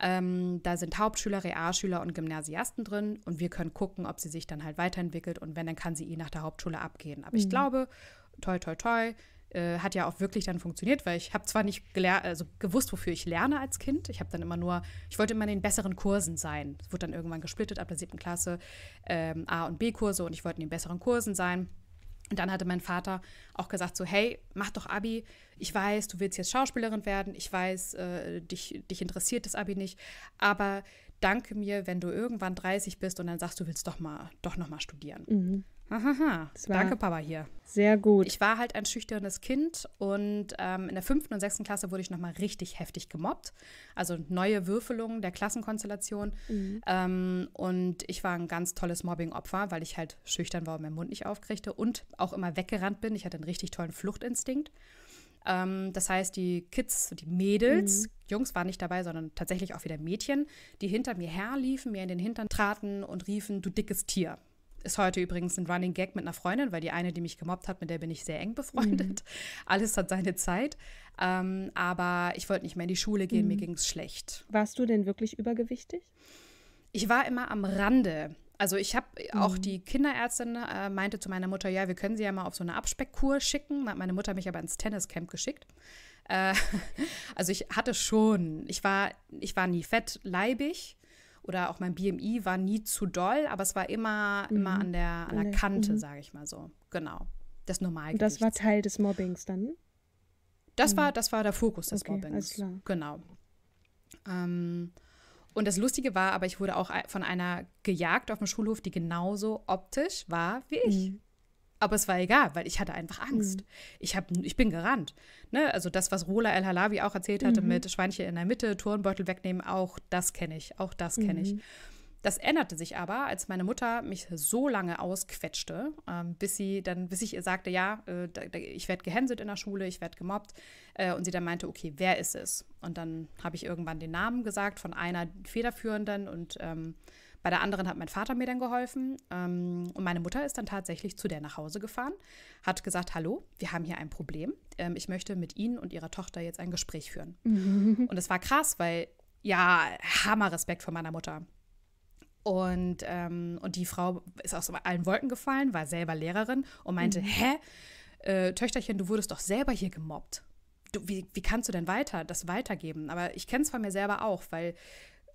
Ähm, da sind Hauptschüler, Realschüler und Gymnasiasten drin und wir können gucken, ob sie sich dann halt weiterentwickelt und wenn, dann kann sie eh nach der Hauptschule abgehen. Aber mhm. ich glaube, toi, toi, toi, äh, hat ja auch wirklich dann funktioniert, weil ich habe zwar nicht also gewusst, wofür ich lerne als Kind. Ich habe dann immer nur, ich wollte immer in den besseren Kursen sein. Es wurde dann irgendwann gesplittet ab der siebten Klasse ähm, A und B Kurse und ich wollte in den besseren Kursen sein. Und dann hatte mein Vater auch gesagt so, hey, mach doch Abi. Ich weiß, du willst jetzt Schauspielerin werden. Ich weiß, äh, dich, dich interessiert das Abi nicht. Aber danke mir, wenn du irgendwann 30 bist und dann sagst, du willst doch mal, doch noch mal studieren. Mhm. Haha, danke Papa hier. Sehr gut. Ich war halt ein schüchternes Kind und ähm, in der fünften und sechsten Klasse wurde ich nochmal richtig heftig gemobbt. Also neue Würfelungen der Klassenkonstellation. Mhm. Ähm, und ich war ein ganz tolles Mobbing-Opfer, weil ich halt schüchtern war und meinen Mund nicht aufkriegte und auch immer weggerannt bin. Ich hatte einen richtig tollen Fluchtinstinkt. Ähm, das heißt, die Kids, die Mädels, mhm. Jungs waren nicht dabei, sondern tatsächlich auch wieder Mädchen, die hinter mir herliefen, mir in den Hintern traten und riefen, du dickes Tier. Ist heute übrigens ein Running Gag mit einer Freundin, weil die eine, die mich gemobbt hat, mit der bin ich sehr eng befreundet. Mhm. Alles hat seine Zeit. Ähm, aber ich wollte nicht mehr in die Schule gehen, mhm. mir ging es schlecht. Warst du denn wirklich übergewichtig? Ich war immer am Rande. Also ich habe äh, auch mhm. die Kinderärztin äh, meinte zu meiner Mutter, ja, wir können sie ja mal auf so eine Abspeckkur schicken. Hat meine Mutter mich aber ins Tenniscamp geschickt. Äh, also ich hatte schon, ich war, ich war nie fettleibig, oder auch mein BMI war nie zu doll, aber es war immer, mhm. immer an der, an der Kante, mhm. sage ich mal so. Genau. Das Normalgewicht. Und das war Teil des Mobbings dann? Das, mhm. war, das war der Fokus des okay, Mobbings. Alles klar. Genau. Ähm, und das Lustige war, aber ich wurde auch äh, von einer gejagt auf dem Schulhof, die genauso optisch war wie ich. Mhm. Aber es war egal, weil ich hatte einfach Angst. Mhm. Ich, hab, ich bin gerannt. Ne? Also das, was Rola El Halabi auch erzählt hatte mhm. mit Schweinchen in der Mitte, Turnbeutel wegnehmen, auch das kenne ich, auch das kenne mhm. ich. Das änderte sich aber, als meine Mutter mich so lange ausquetschte, ähm, bis sie dann, bis ich ihr sagte, ja, äh, ich werde gehänselt in der Schule, ich werde gemobbt. Äh, und sie dann meinte, okay, wer ist es? Und dann habe ich irgendwann den Namen gesagt von einer Federführenden und ähm, bei der anderen hat mein Vater mir dann geholfen ähm, und meine Mutter ist dann tatsächlich zu der nach Hause gefahren, hat gesagt, hallo, wir haben hier ein Problem. Ähm, ich möchte mit Ihnen und Ihrer Tochter jetzt ein Gespräch führen. Mhm. und es war krass, weil ja, Hammerrespekt vor meiner Mutter. Und, ähm, und die Frau ist aus allen Wolken gefallen, war selber Lehrerin und meinte, mhm. hä, äh, Töchterchen, du wurdest doch selber hier gemobbt. Du, wie, wie kannst du denn weiter das weitergeben? Aber ich kenne es von mir selber auch, weil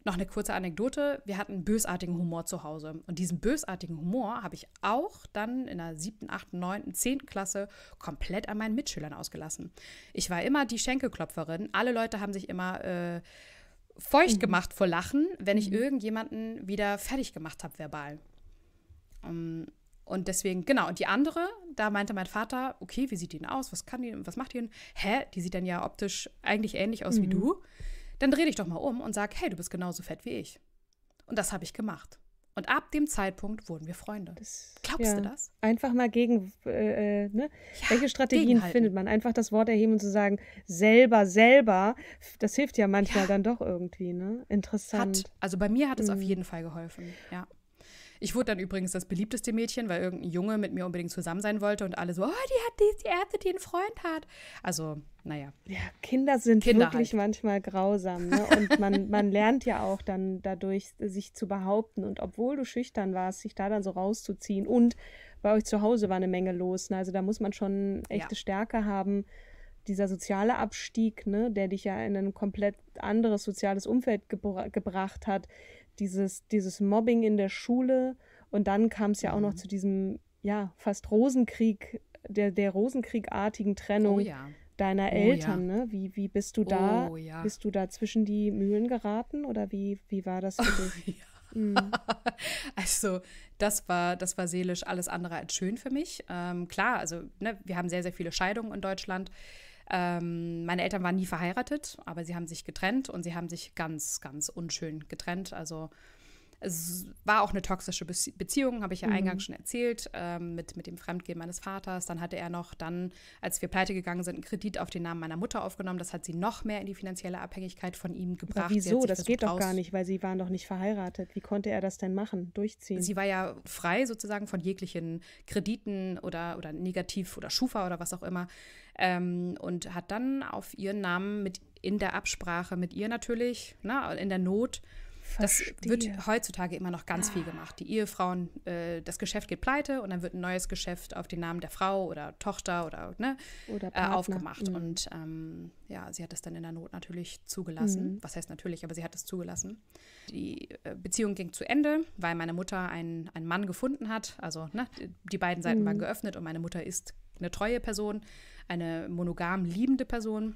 noch eine kurze Anekdote. Wir hatten bösartigen Humor zu Hause. Und diesen bösartigen Humor habe ich auch dann in der siebten, achten, neunten, zehnten Klasse komplett an meinen Mitschülern ausgelassen. Ich war immer die Schenkelklopferin. Alle Leute haben sich immer äh, feucht mhm. gemacht vor Lachen, wenn ich mhm. irgendjemanden wieder fertig gemacht habe verbal. Um, ähm, und deswegen, genau, und die andere, da meinte mein Vater, okay, wie sieht die denn aus? Was kann die, was macht die denn? Hä, die sieht dann ja optisch eigentlich ähnlich aus mhm. wie du. Dann dreh dich doch mal um und sag, hey, du bist genauso fett wie ich. Und das habe ich gemacht. Und ab dem Zeitpunkt wurden wir Freunde. Das, Glaubst ja. du das? Einfach mal gegen, äh, äh ne? ja, welche Strategien findet man? Einfach das Wort erheben und zu sagen, selber, selber, das hilft ja manchmal ja. dann doch irgendwie, ne? Interessant. Hat, also bei mir hat es mhm. auf jeden Fall geholfen, ja. Ich wurde dann übrigens das beliebteste Mädchen, weil irgendein Junge mit mir unbedingt zusammen sein wollte und alle so, oh, die hat dies, die Ärzte, die einen Freund hat. Also, naja. Ja, Kinder sind Kinder wirklich halt. manchmal grausam. Ne? Und man, man lernt ja auch dann dadurch, sich zu behaupten. Und obwohl du schüchtern warst, sich da dann so rauszuziehen. Und bei euch zu Hause war eine Menge los. Ne? Also da muss man schon echte ja. Stärke haben dieser soziale Abstieg, ne, der dich ja in ein komplett anderes soziales Umfeld gebra gebracht hat, dieses, dieses Mobbing in der Schule und dann kam es ja auch noch mhm. zu diesem, ja, fast Rosenkrieg, der, der Rosenkriegartigen Trennung. Oh, ja. Deiner oh, Eltern, ja. ne? Wie, wie bist du da? Oh, ja. Bist du da zwischen die Mühlen geraten oder wie, wie war das für oh dich? Mhm. also das war, das war seelisch alles andere als schön für mich. Ähm, klar, also ne, wir haben sehr, sehr viele Scheidungen in Deutschland. Ähm, meine Eltern waren nie verheiratet, aber sie haben sich getrennt und sie haben sich ganz, ganz unschön getrennt. Also es war auch eine toxische Beziehung, habe ich ja mhm. eingangs schon erzählt, ähm, mit, mit dem Fremdgehen meines Vaters. Dann hatte er noch dann, als wir pleite gegangen sind, einen Kredit auf den Namen meiner Mutter aufgenommen. Das hat sie noch mehr in die finanzielle Abhängigkeit von ihm gebracht. Aber wieso? Das geht doch gar nicht, weil sie waren doch nicht verheiratet. Wie konnte er das denn machen, durchziehen? Sie war ja frei sozusagen von jeglichen Krediten oder, oder Negativ- oder Schufa oder was auch immer ähm, und hat dann auf ihren Namen mit in der Absprache mit ihr natürlich, na, ne, in der Not. Verstehe. Das wird heutzutage immer noch ganz ah. viel gemacht. Die Ehefrauen, äh, das Geschäft geht pleite und dann wird ein neues Geschäft auf den Namen der Frau oder Tochter oder, ne, oder äh, aufgemacht. Mhm. Und ähm, ja, sie hat das dann in der Not natürlich zugelassen. Mhm. Was heißt natürlich, aber sie hat es zugelassen. Die äh, Beziehung ging zu Ende, weil meine Mutter einen, einen Mann gefunden hat. Also ne, die beiden Seiten mhm. waren geöffnet und meine Mutter ist eine treue Person eine monogam liebende Person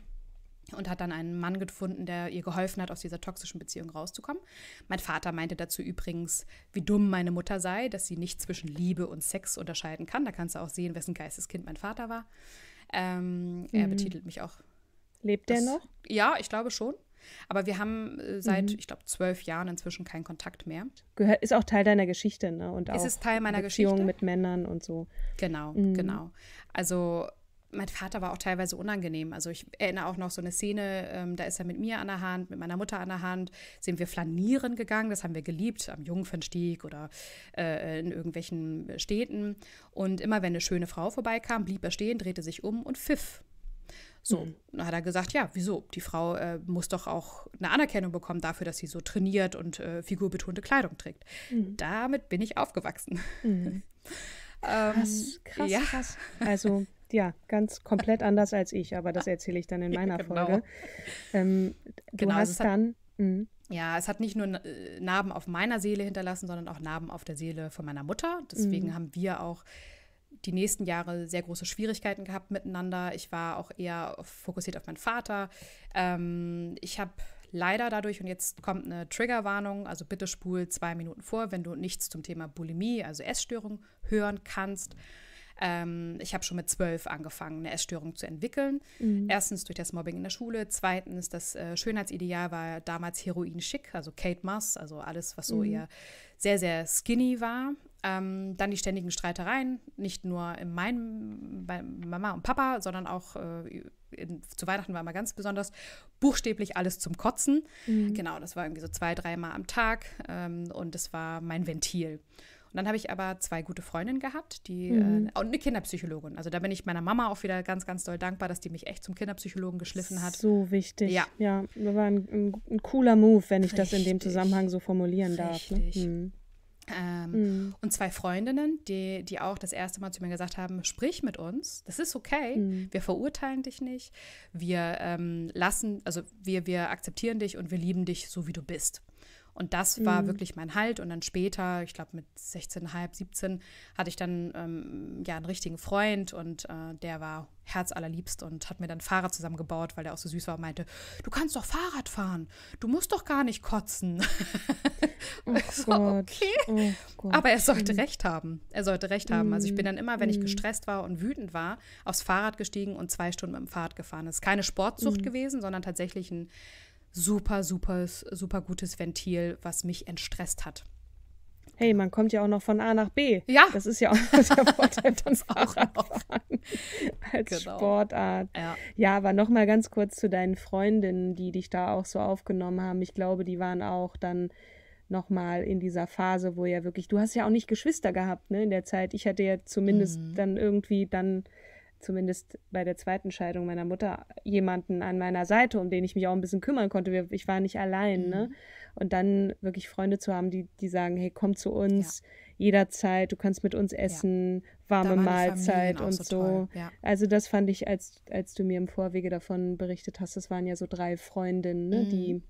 und hat dann einen Mann gefunden, der ihr geholfen hat, aus dieser toxischen Beziehung rauszukommen. Mein Vater meinte dazu übrigens, wie dumm meine Mutter sei, dass sie nicht zwischen Liebe und Sex unterscheiden kann. Da kannst du auch sehen, wessen Geisteskind mein Vater war. Ähm, mhm. Er betitelt mich auch. Lebt das, er noch? Ja, ich glaube schon. Aber wir haben äh, seit, mhm. ich glaube, zwölf Jahren inzwischen keinen Kontakt mehr. Gehört, ist auch Teil deiner Geschichte, ne? Und auch ist es Teil meiner Beziehung Geschichte? mit Männern und so. Genau, mhm. genau. Also mein Vater war auch teilweise unangenehm. Also ich erinnere auch noch so eine Szene, ähm, da ist er mit mir an der Hand, mit meiner Mutter an der Hand, sind wir flanieren gegangen, das haben wir geliebt, am Jungfernstieg oder äh, in irgendwelchen Städten. Und immer wenn eine schöne Frau vorbeikam, blieb er stehen, drehte sich um und pfiff. So, mhm. dann hat er gesagt, ja, wieso? Die Frau äh, muss doch auch eine Anerkennung bekommen dafür, dass sie so trainiert und äh, figurbetonte Kleidung trägt. Mhm. Damit bin ich aufgewachsen. Mhm. Ähm, krass, krass, ja. krass. Also ja, ganz komplett anders als ich, aber das erzähle ich dann in meiner ja, genau. Folge. Ähm, du genau, also hast dann. Mh. Ja, es hat nicht nur äh, Narben auf meiner Seele hinterlassen, sondern auch Narben auf der Seele von meiner Mutter. Deswegen mhm. haben wir auch die nächsten Jahre sehr große Schwierigkeiten gehabt miteinander. Ich war auch eher fokussiert auf meinen Vater. Ähm, ich habe leider dadurch, und jetzt kommt eine Triggerwarnung, also bitte spul zwei Minuten vor, wenn du nichts zum Thema Bulimie, also Essstörung, hören kannst. Mhm ähm, ich habe schon mit zwölf angefangen, eine Essstörung zu entwickeln. Mhm. Erstens durch das Mobbing in der Schule, zweitens das äh, Schönheitsideal war damals Heroin schick, also Kate Moss, also alles, was so mhm. eher sehr, sehr skinny war. Ähm, dann die ständigen Streitereien, nicht nur in meinem, bei Mama und Papa, sondern auch äh, in, zu Weihnachten war immer ganz besonders buchstäblich alles zum Kotzen. Mhm. Genau, das war irgendwie so zwei, dreimal am Tag ähm, und das war mein Ventil. Und dann habe ich aber zwei gute Freundinnen gehabt, die äh, mhm. äh, und eine Kinderpsychologin. Also da bin ich meiner Mama auch wieder ganz, ganz doll dankbar, dass die mich echt zum Kinderpsychologen geschliffen hat. So wichtig. Ja, ja das war ein, ein, ein cooler Move, wenn ich Richtig. das in dem Zusammenhang so formulieren Richtig. darf. Ne? Mhm. Ähm, mhm. Und zwei Freundinnen, die, die auch das erste Mal zu mir gesagt haben, sprich mit uns, das ist okay, mhm. wir verurteilen dich nicht, wir ähm, lassen, also wir, wir akzeptieren dich und wir lieben dich so, wie du bist. Und das war mhm. wirklich mein Halt. Und dann später, ich glaube mit 16,5, 17, hatte ich dann ähm, ja einen richtigen Freund und äh, der war herzallerliebst und hat mir dann Fahrrad zusammengebaut, weil der auch so süß war und meinte, du kannst doch Fahrrad fahren, du musst doch gar nicht kotzen. Oh so, okay. Oh Aber er sollte mhm. recht haben. Er sollte recht haben. Also ich bin dann immer, wenn ich mhm. gestresst war und wütend war, aufs Fahrrad gestiegen und zwei Stunden mit dem Fahrrad gefahren. Das ist keine Sportsucht mhm. gewesen, sondern tatsächlich ein super, super, super gutes Ventil, was mich entstresst hat. Hey, man kommt ja auch noch von A nach B. Ja. Das ist ja auch der Vorteil von Fahrradfahren als genau. Sportart. Ja, ja aber nochmal ganz kurz zu deinen Freundinnen, die dich da auch so aufgenommen haben. Ich glaube, die waren auch dann nochmal in dieser Phase, wo ja wirklich, du hast ja auch nicht Geschwister gehabt, ne, in der Zeit. Ich hatte ja zumindest mhm. dann irgendwie dann zumindest bei der zweiten Scheidung meiner Mutter jemanden an meiner Seite, um den ich mich auch ein bisschen kümmern konnte. Ich war nicht allein. Ne? Mhm. Ne? Und dann wirklich Freunde zu haben, die, die sagen, hey, komm zu uns ja. jederzeit, du kannst mit uns essen, ja. warme Mahlzeit und so. Ja. Also das fand ich, als, als du mir im Vorwege davon berichtet hast, das waren ja so drei Freundinnen, ne, mhm. die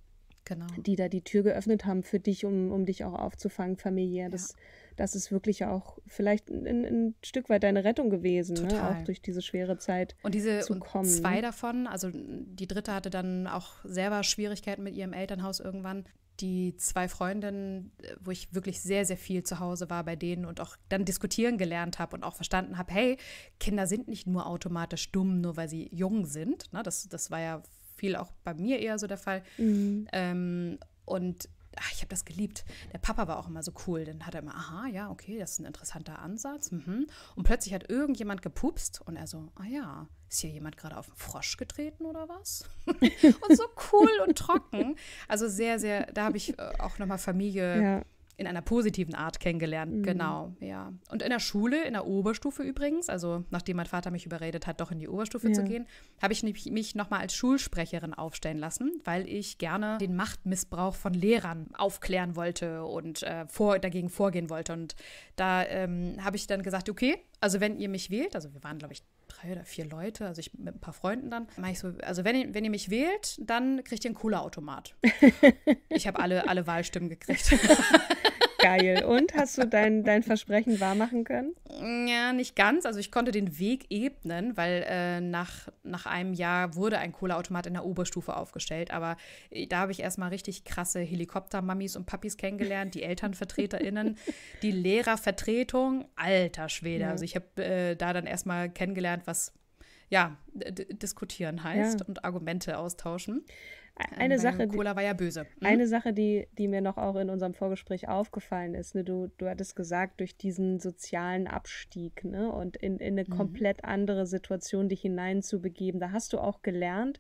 genau. die da die Tür geöffnet haben für dich, um, um dich auch aufzufangen, familiär. Das, ja. das ist wirklich auch vielleicht ein, ein Stück weit deine Rettung gewesen, ne? auch durch diese schwere Zeit. Und diese zu kommen. Und zwei ne? davon, also die dritte hatte dann auch selber Schwierigkeiten mit ihrem Elternhaus irgendwann. Die zwei Freundinnen, wo ich wirklich sehr, sehr viel zu Hause war bei denen und auch dann diskutieren gelernt habe und auch verstanden habe, hey, Kinder sind nicht nur automatisch dumm, nur weil sie jung sind. Ne? Das, das war ja viel auch bei mir eher so der Fall. Mhm. Ähm, und ach, ich habe das geliebt. Der Papa war auch immer so cool. Dann hat er immer, aha, ja, okay, das ist ein interessanter Ansatz. Mhm. Und plötzlich hat irgendjemand gepupst und er so, ah ja, ist hier jemand gerade auf den Frosch getreten oder was? und so cool und trocken. Also sehr, sehr, da habe ich äh, auch nochmal Familie. Ja in einer positiven Art kennengelernt, mhm. genau, ja. Und in der Schule, in der Oberstufe übrigens, also nachdem mein Vater mich überredet hat, doch in die Oberstufe ja. zu gehen, habe ich mich nochmal als Schulsprecherin aufstellen lassen, weil ich gerne den Machtmissbrauch von Lehrern aufklären wollte und äh, vor, dagegen vorgehen wollte. Und da ähm, habe ich dann gesagt, okay, also wenn ihr mich wählt, also wir waren, glaube ich, drei oder vier Leute, also ich mit ein paar Freunden dann, mache ich so, also wenn, wenn ihr mich wählt, dann kriegt ihr einen Cola-Automat. ich habe alle, alle Wahlstimmen gekriegt. Geil. Und hast du dein, dein Versprechen wahrmachen können? Ja, nicht ganz. Also ich konnte den Weg ebnen, weil äh, nach, nach einem Jahr wurde ein Kohleautomat in der Oberstufe aufgestellt. Aber äh, da habe ich erstmal richtig krasse Helikoptermammis und Papis kennengelernt, die ElternvertreterInnen, die Lehrervertretung. Alter Schwede. Ja. Also ich habe äh, da dann erstmal kennengelernt, was ja, diskutieren heißt ja. und Argumente austauschen eine ähm, Sache. Cola war ja böse. Mhm. Eine Sache, die, die mir noch auch in unserem Vorgespräch aufgefallen ist, ne, du, du hattest gesagt, durch diesen sozialen Abstieg ne, und in, in eine mhm. komplett andere Situation dich hineinzubegeben, da hast du auch gelernt,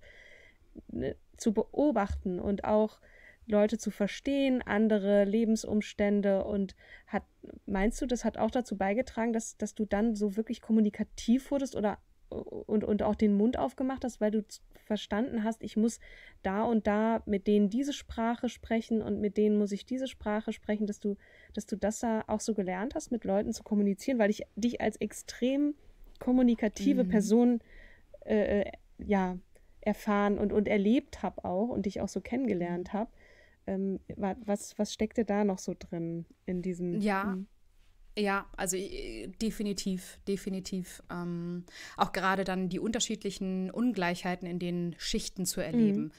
ne, zu beobachten und auch Leute zu verstehen, andere Lebensumstände und hat, meinst du, das hat auch dazu beigetragen, dass, dass du dann so wirklich kommunikativ wurdest oder und, und auch den Mund aufgemacht hast, weil du verstanden hast, ich muss da und da mit denen diese Sprache sprechen und mit denen muss ich diese Sprache sprechen, dass du, dass du das da auch so gelernt hast, mit Leuten zu kommunizieren, weil ich dich als extrem kommunikative mhm. Person äh, äh ja, erfahren und, und erlebt habe auch und dich auch so kennengelernt mhm. habe. Ähm, was, was steckte da noch so drin in diesem? Ja, mh? Hm? Ja, also äh, definitiv, definitiv. Ähm, auch gerade dann die unterschiedlichen Ungleichheiten in den Schichten zu erleben. Mhm.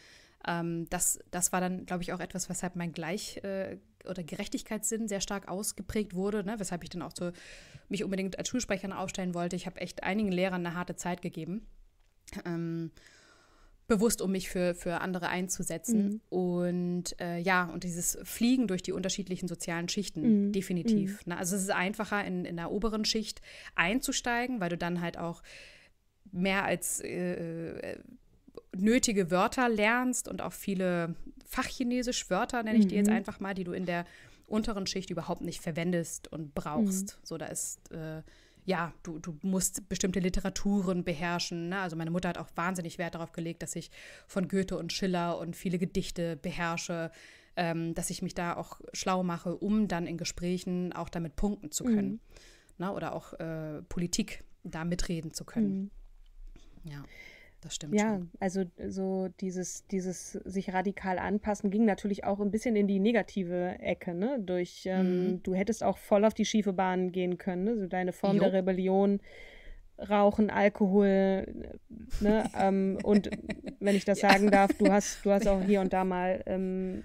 Ähm, das, das war dann, glaube ich, auch etwas, weshalb mein Gleich- äh, oder Gerechtigkeitssinn sehr stark ausgeprägt wurde, ne? weshalb ich dann auch so mich unbedingt als Schulsprecherin aufstellen wollte. Ich habe echt einigen Lehrern eine harte Zeit gegeben. Ähm, bewusst, um mich für, für andere einzusetzen. Mhm. Und äh, ja, und dieses Fliegen durch die unterschiedlichen sozialen Schichten, mhm. definitiv. Mhm. Ne? Also es ist einfacher, in, in der oberen Schicht einzusteigen, weil du dann halt auch mehr als äh, äh nötige Wörter lernst und auch viele fachchinesisch Wörter, nenne ich die jetzt mhm. einfach mal, die du in der unteren Schicht überhaupt nicht verwendest und brauchst. Mhm. So, da ist äh, ja, du, du musst bestimmte Literaturen beherrschen. Ne? Also meine Mutter hat auch wahnsinnig Wert darauf gelegt, dass ich von Goethe und Schiller und viele Gedichte beherrsche, ähm, dass ich mich da auch schlau mache, um dann in Gesprächen auch damit punkten zu können. Mhm. Ne? Oder auch äh, Politik da mitreden zu können. Mhm. Ja das stimmt. Ja, schon. also äh, so dieses, dieses sich radikal anpassen ging natürlich auch ein bisschen in die negative Ecke, ne? Durch, ähm, mhm. du hättest auch voll auf die schiefe Bahn gehen können, ne? So deine Form jo. der Rebellion, Rauchen, Alkohol, ne? ähm, und wenn ich das ja. sagen darf, du hast, du hast auch hier und da mal ähm,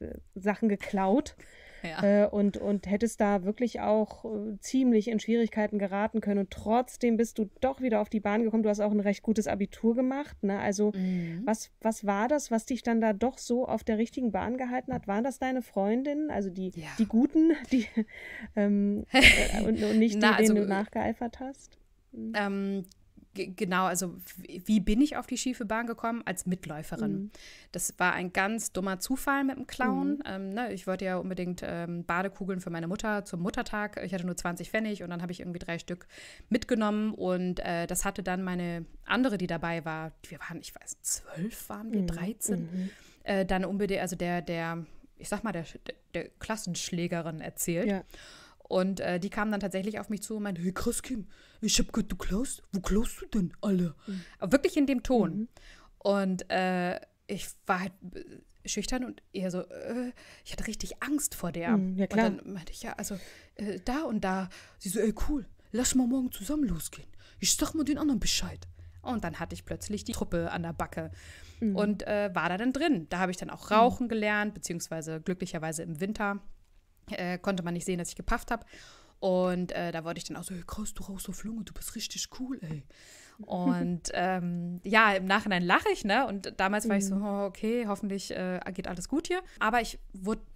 äh, Sachen geklaut. Ja. Äh, und, und hättest da wirklich auch äh, ziemlich in Schwierigkeiten geraten können. Und trotzdem bist du doch wieder auf die Bahn gekommen. Du hast auch ein recht gutes Abitur gemacht. Ne? Also mhm. was, was war das, was dich dann da doch so auf der richtigen Bahn gehalten hat? Waren das deine Freundinnen, also die, ja. die Guten, die ähm, äh, und, und, nicht Na, die, denen also, du äh, nachgeeifert hast? Hm. Ähm, genau, also wie bin ich auf die schiefe Bahn gekommen? Als Mitläuferin. Mhm. Das war ein ganz dummer Zufall mit dem Clown. Mhm. Ähm, ne, ich wollte ja unbedingt ähm, Badekugeln für meine Mutter zum Muttertag. Ich hatte nur 20 Pfennig und dann habe ich irgendwie drei Stück mitgenommen. Und äh, das hatte dann meine andere, die dabei war, wir waren, ich weiß, zwölf waren wir, mhm. 13, mhm. äh, dann unbedingt, also der, der, ich sag mal, der, der Klassenschlägerin erzählt. Ja. Und äh, die kamen dann tatsächlich auf mich zu und meinten, hey krass Kim, ich hab gehört, du klaust, wo klaust du denn alle? Mhm. wirklich in dem Ton. Mhm. Und äh, ich war halt äh, schüchtern und eher so, äh, ich hatte richtig Angst vor der. Mhm, ja, klar. Und dann meinte ich, ja, also äh, da und da. Sie so, ey cool, lass mal morgen zusammen losgehen. Ich sag mal den anderen Bescheid. Und dann hatte ich plötzlich die Truppe an der Backe mhm. und äh, war da dann drin. Da habe ich dann auch mhm. rauchen gelernt, beziehungsweise glücklicherweise im Winter äh, konnte man nicht sehen, dass ich gepafft habe. Und äh, da wurde ich dann auch so, hey, krass, du rauchst auf Lunge, du bist richtig cool, ey. Und ähm, ja, im Nachhinein lache ich, ne? Und damals mhm. war ich so, mhm. oh, okay, hoffentlich äh, geht alles gut hier. Aber ich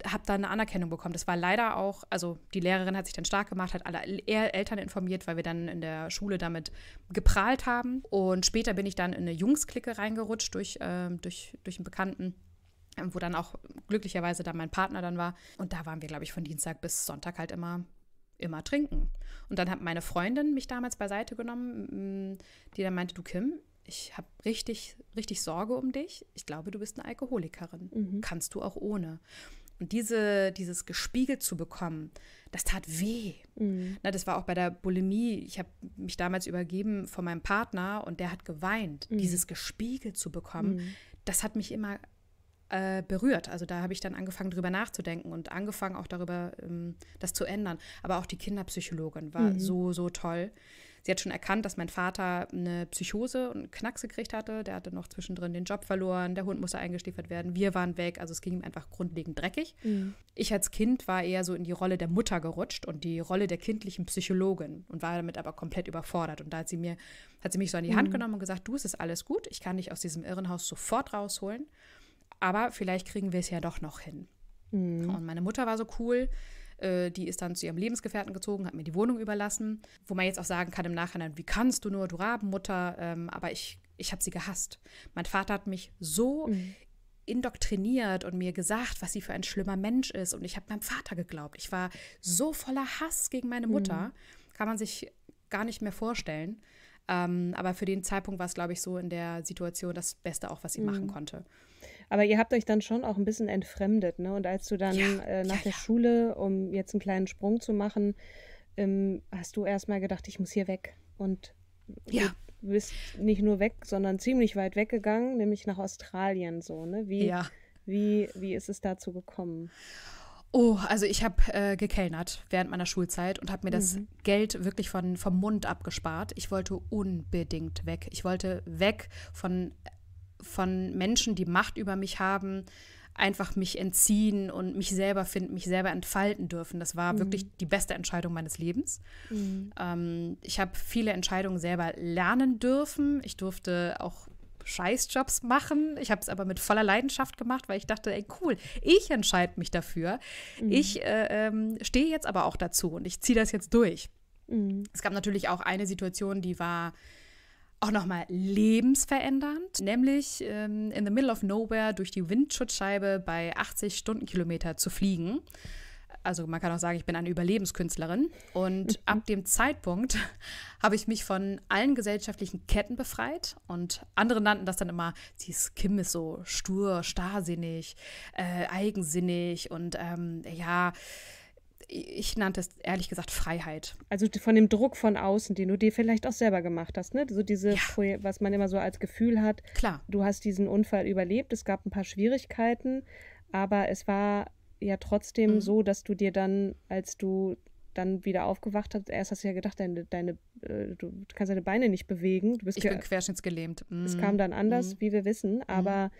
habe da eine Anerkennung bekommen. Das war leider auch, also die Lehrerin hat sich dann stark gemacht, hat alle Eltern informiert, weil wir dann in der Schule damit geprahlt haben. Und später bin ich dann in eine Jungsklicke reingerutscht durch, äh, durch, durch einen Bekannten. Ähm, wo dann auch glücklicherweise dann mein Partner dann war. Und da waren wir, glaube ich, von Dienstag bis Sonntag halt immer immer trinken. Und dann hat meine Freundin mich damals beiseite genommen, mm, die dann meinte, du Kim, ich habe richtig, richtig Sorge um dich. Ich glaube, du bist eine Alkoholikerin. Mhm. Kannst du auch ohne. Und diese, dieses gespiegelt zu bekommen, das tat weh. Mhm. Na, das war auch bei der Bulimie. Ich habe mich damals übergeben von meinem Partner und der hat geweint. Mhm. Dieses gespiegelt zu bekommen, mhm. das hat mich immer äh, berührt. Also da habe ich dann angefangen, drüber nachzudenken und angefangen auch darüber, ähm, das zu ändern. Aber auch die Kinderpsychologin war mhm. so, so toll. Sie hat schon erkannt, dass mein Vater eine Psychose und einen Knacks gekriegt hatte. Der hatte noch zwischendrin den Job verloren, der Hund musste eingestiefert werden, wir waren weg. Also es ging ihm einfach grundlegend dreckig. Mhm. Ich als Kind war eher so in die Rolle der Mutter gerutscht und die Rolle der kindlichen Psychologin und war damit aber komplett überfordert. Und da hat sie mir, hat sie mich so an die mhm. Hand genommen und gesagt, du, es ist alles gut, ich kann dich aus diesem Irrenhaus sofort rausholen aber vielleicht kriegen wir es ja doch noch hin. Mhm. Und meine Mutter war so cool, äh, die ist dann zu ihrem Lebensgefährten gezogen, hat mir die Wohnung überlassen, wo man jetzt auch sagen kann im Nachhinein, wie kannst du nur, du Rabenmutter, ähm, aber ich, ich habe sie gehasst. Mein Vater hat mich so mhm. indoktriniert und mir gesagt, was sie für ein schlimmer Mensch ist und ich habe meinem Vater geglaubt. Ich war so voller Hass gegen meine Mutter, mhm. kann man sich gar nicht mehr vorstellen. Ähm, aber für den Zeitpunkt war es, glaube ich, so in der Situation das Beste auch, was sie mhm. machen konnte. Aber ihr habt euch dann schon auch ein bisschen entfremdet, ne? Und als du dann ja, äh, nach ja, der ja. Schule, um jetzt einen kleinen Sprung zu machen, ähm, hast du erstmal gedacht, ich muss hier weg. Und ja. du bist nicht nur weg, sondern ziemlich weit weggegangen, nämlich nach Australien so, ne? Wie, ja. wie, wie ist es dazu gekommen? Oh, also ich habe äh, gekellnert während meiner Schulzeit und habe mir das mhm. Geld wirklich von, vom Mund abgespart. Ich wollte unbedingt weg. Ich wollte weg von von Menschen, die Macht über mich haben, einfach mich entziehen und mich selber finden, mich selber entfalten dürfen. Das war mhm. wirklich die beste Entscheidung meines Lebens. Mhm. Ähm, ich habe viele Entscheidungen selber lernen dürfen. Ich durfte auch Scheißjobs machen. Ich habe es aber mit voller Leidenschaft gemacht, weil ich dachte, ey, cool, ich entscheide mich dafür. Mhm. Ich äh, ähm, stehe jetzt aber auch dazu und ich ziehe das jetzt durch. Mhm. Es gab natürlich auch eine Situation, die war auch nochmal lebensverändernd, nämlich ähm, in the middle of nowhere durch die Windschutzscheibe bei 80 Stundenkilometer zu fliegen. Also man kann auch sagen, ich bin eine Überlebenskünstlerin. Und mhm. ab dem Zeitpunkt habe ich mich von allen gesellschaftlichen Ketten befreit. Und andere nannten das dann immer, sie Kim ist so stur, starrsinnig, äh, eigensinnig und ähm, ja, ich nannte es ehrlich gesagt Freiheit. Also von dem Druck von außen, den du dir vielleicht auch selber gemacht hast, ne? So diese, ja. was man immer so als Gefühl hat. Klar. Du hast diesen Unfall überlebt, es gab ein paar Schwierigkeiten, aber es war ja trotzdem mhm. so, dass du dir dann, als du dann wieder aufgewacht hast, erst hast du ja gedacht, deine, deine äh, du kannst deine Beine nicht bewegen. ich bin querschnittsgelähmt. Mhm. Es kam dann anders, mhm. wie wir wissen, mhm. aber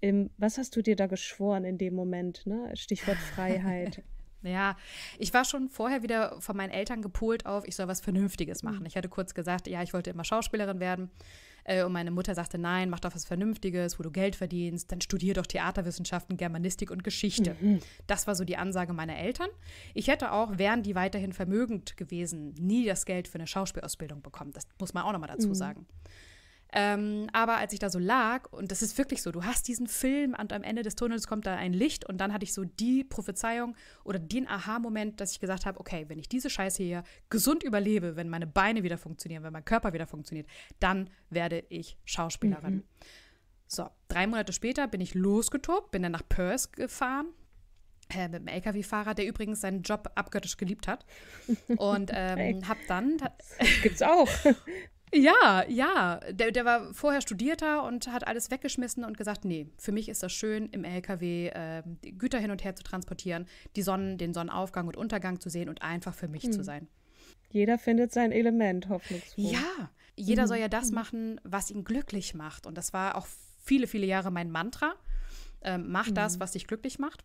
im, was hast du dir da geschworen in dem Moment? Ne? Stichwort Freiheit. Ja, ich war schon vorher wieder von meinen Eltern gepolt auf, ich soll was Vernünftiges machen. Mhm. Ich hatte kurz gesagt, ja, ich wollte immer Schauspielerin werden. Äh, und meine Mutter sagte, nein, mach doch was Vernünftiges, wo du Geld verdienst, dann studier doch Theaterwissenschaften, Germanistik und Geschichte. Mhm. Das war so die Ansage meiner Eltern. Ich hätte auch, wären die weiterhin vermögend gewesen, nie das Geld für eine Schauspielausbildung bekommen. Das muss man auch nochmal dazu mhm. sagen. Ähm, aber als ich da so lag, und das ist wirklich so, du hast diesen Film und am Ende des Tunnels kommt da ein Licht und dann hatte ich so die Prophezeiung oder den Aha-Moment, dass ich gesagt habe, okay, wenn ich diese Scheiße hier gesund überlebe, wenn meine Beine wieder funktionieren, wenn mein Körper wieder funktioniert, dann werde ich Schauspielerin. Mhm. So, drei Monate später bin ich losgetobt, bin dann nach Perth gefahren, äh, mit einem LKW-Fahrer, der übrigens seinen Job abgöttisch geliebt hat. Und ähm, hab dann. Gibt's auch. Ja, ja. Der, der, war vorher Studierter und hat alles weggeschmissen und gesagt, nee, für mich ist das schön, im LKW äh, Güter hin und her zu transportieren, die Sonnen, den Sonnenaufgang und Untergang zu sehen und einfach für mich mhm. zu hm. sein. Jeder findet sein Element, hoffentlich. Ja, jeder mhm. soll ja das mhm. machen, was ihn glücklich macht. Und das war auch viele, viele Jahre mein Mantra. Ähm, mach mhm. das, was dich glücklich macht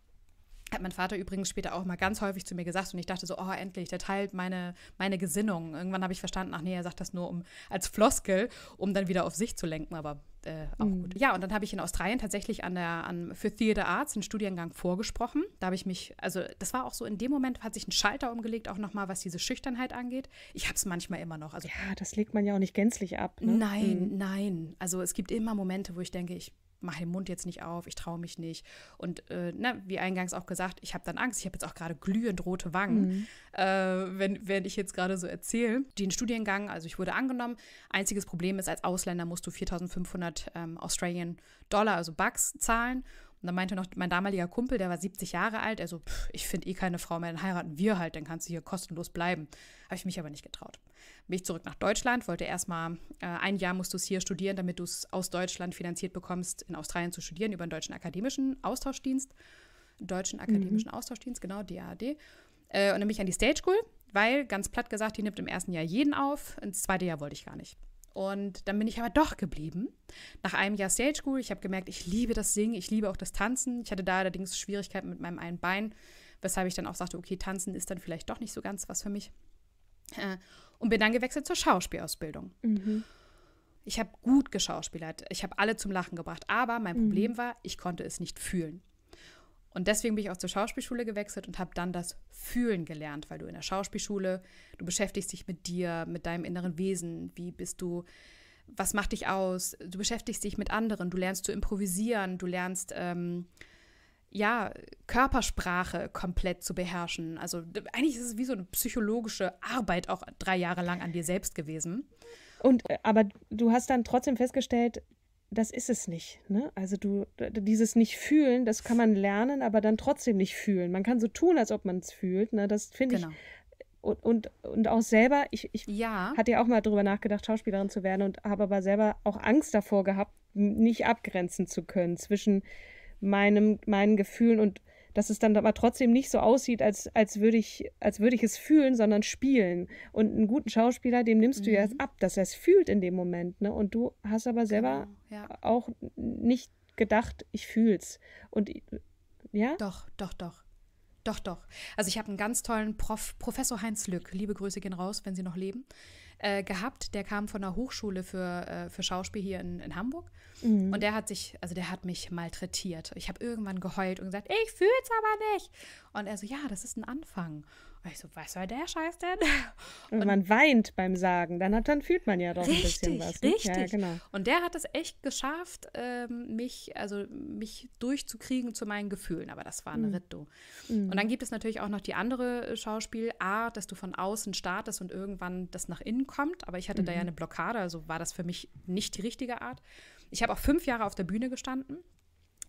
hat mein Vater übrigens später auch mal ganz häufig zu mir gesagt und ich dachte so, oh, endlich, der teilt meine, meine Gesinnung. Irgendwann habe ich verstanden, ach nee, er sagt das nur um, als Floskel, um dann wieder auf sich zu lenken, aber äh, auch mhm. gut. Ja, und dann habe ich in Australien tatsächlich an der, an, für Theater Arts einen Studiengang vorgesprochen. Da habe ich mich, also das war auch so, in dem Moment hat sich ein Schalter umgelegt, auch nochmal, was diese Schüchternheit angeht. Ich habe es manchmal immer noch. Also, ja, das legt man ja auch nicht gänzlich ab. Ne? Nein, mhm. nein. Also es gibt immer Momente, wo ich denke, ich mache den Mund jetzt nicht auf, ich traue mich nicht. Und äh, na, ne, wie eingangs auch gesagt, ich habe dann Angst. Ich habe jetzt auch gerade glühend rote Wangen, mhm. äh, wenn, wenn ich jetzt gerade so erzähle. Den Studiengang, also ich wurde angenommen. Einziges Problem ist, als Ausländer musst du 4.500 ähm, Australian Dollar, also Bucks, zahlen. Und dann meinte noch mein damaliger Kumpel, der war 70 Jahre alt, also ich finde eh keine Frau mehr, dann heiraten wir halt, dann kannst du hier kostenlos bleiben. Habe ich mich aber nicht getraut bin zurück nach Deutschland, wollte erstmal äh, ein Jahr musst du es hier studieren, damit du es aus Deutschland finanziert bekommst, in Australien zu studieren über den deutschen akademischen Austauschdienst, deutschen akademischen mhm. Austauschdienst, genau, DAAD. Äh, und dann bin an die Stage School, weil ganz platt gesagt, die nimmt im ersten Jahr jeden auf, ins zweite Jahr wollte ich gar nicht. Und dann bin ich aber doch geblieben. Nach einem Jahr Stage School, ich habe gemerkt, ich liebe das Singen, ich liebe auch das Tanzen. Ich hatte da allerdings Schwierigkeiten mit meinem einen Bein, weshalb ich dann auch sagte, okay, Tanzen ist dann vielleicht doch nicht so ganz was für mich. Äh, und bin dann gewechselt zur Schauspielausbildung. Mhm. Ich habe gut geschauspielert, ich habe alle zum Lachen gebracht, aber mein mhm. Problem war, ich konnte es nicht fühlen. Und deswegen bin ich auch zur Schauspielschule gewechselt und habe dann das Fühlen gelernt, weil du in der Schauspielschule, du beschäftigst dich mit dir, mit deinem inneren Wesen, wie bist du, was macht dich aus, du beschäftigst dich mit anderen, du lernst zu improvisieren, du lernst ähm, ja, Körpersprache komplett zu beherrschen. Also eigentlich ist es wie so eine psychologische Arbeit auch drei Jahre lang an dir selbst gewesen. Und äh, aber du hast dann trotzdem festgestellt, das ist es nicht. Ne? Also du, dieses nicht fühlen, das kann man lernen, aber dann trotzdem nicht fühlen. Man kann so tun, als ob man es fühlt. Ne? Das finde genau. ich. Und, und, und auch selber, ich, ich ja. hatte ja auch mal darüber nachgedacht, Schauspielerin zu werden und habe aber selber auch Angst davor gehabt, nicht abgrenzen zu können zwischen meinem, meinen Gefühlen und dass es dann aber trotzdem nicht so aussieht, als, als würde ich, als ich es fühlen, sondern spielen. Und einen guten Schauspieler, dem nimmst mhm. du ja mhm. ab, dass er es fühlt in dem Moment. Ne? Und du hast aber selber genau, ja. auch nicht gedacht, ich fühl's. Und ja? Doch, doch, doch. Doch, doch. Also ich habe einen ganz tollen Prof, Professor Heinz Lück. Liebe Grüße gehen raus, wenn Sie noch leben äh, gehabt, der kam von der Hochschule für, äh, für Schauspiel hier in, in Hamburg. Mhm. Und der hat sich, also der hat mich malträtiert. Ich habe irgendwann geheult und gesagt, ich fühle es aber nicht. Und er so, ja, das ist ein Anfang. Und ich so, was soll der Scheiß denn? Und, und man weint beim Sagen, dann, hat, dann fühlt man ja doch richtig, ein bisschen was. Ne? Richtig, ja, genau. Und der hat es echt geschafft, ähm, mich, also mich durchzukriegen zu meinen Gefühlen, aber das war ein mhm. Ritto. Mhm. Und dann gibt es natürlich auch noch die andere äh, Schauspielart, dass du von außen startest und irgendwann das nach innen kommt, aber ich hatte mhm. da ja mhm. eine Blockade, also war das für mich nicht die richtige Art. Ich habe auch fünf Jahre auf der Bühne gestanden.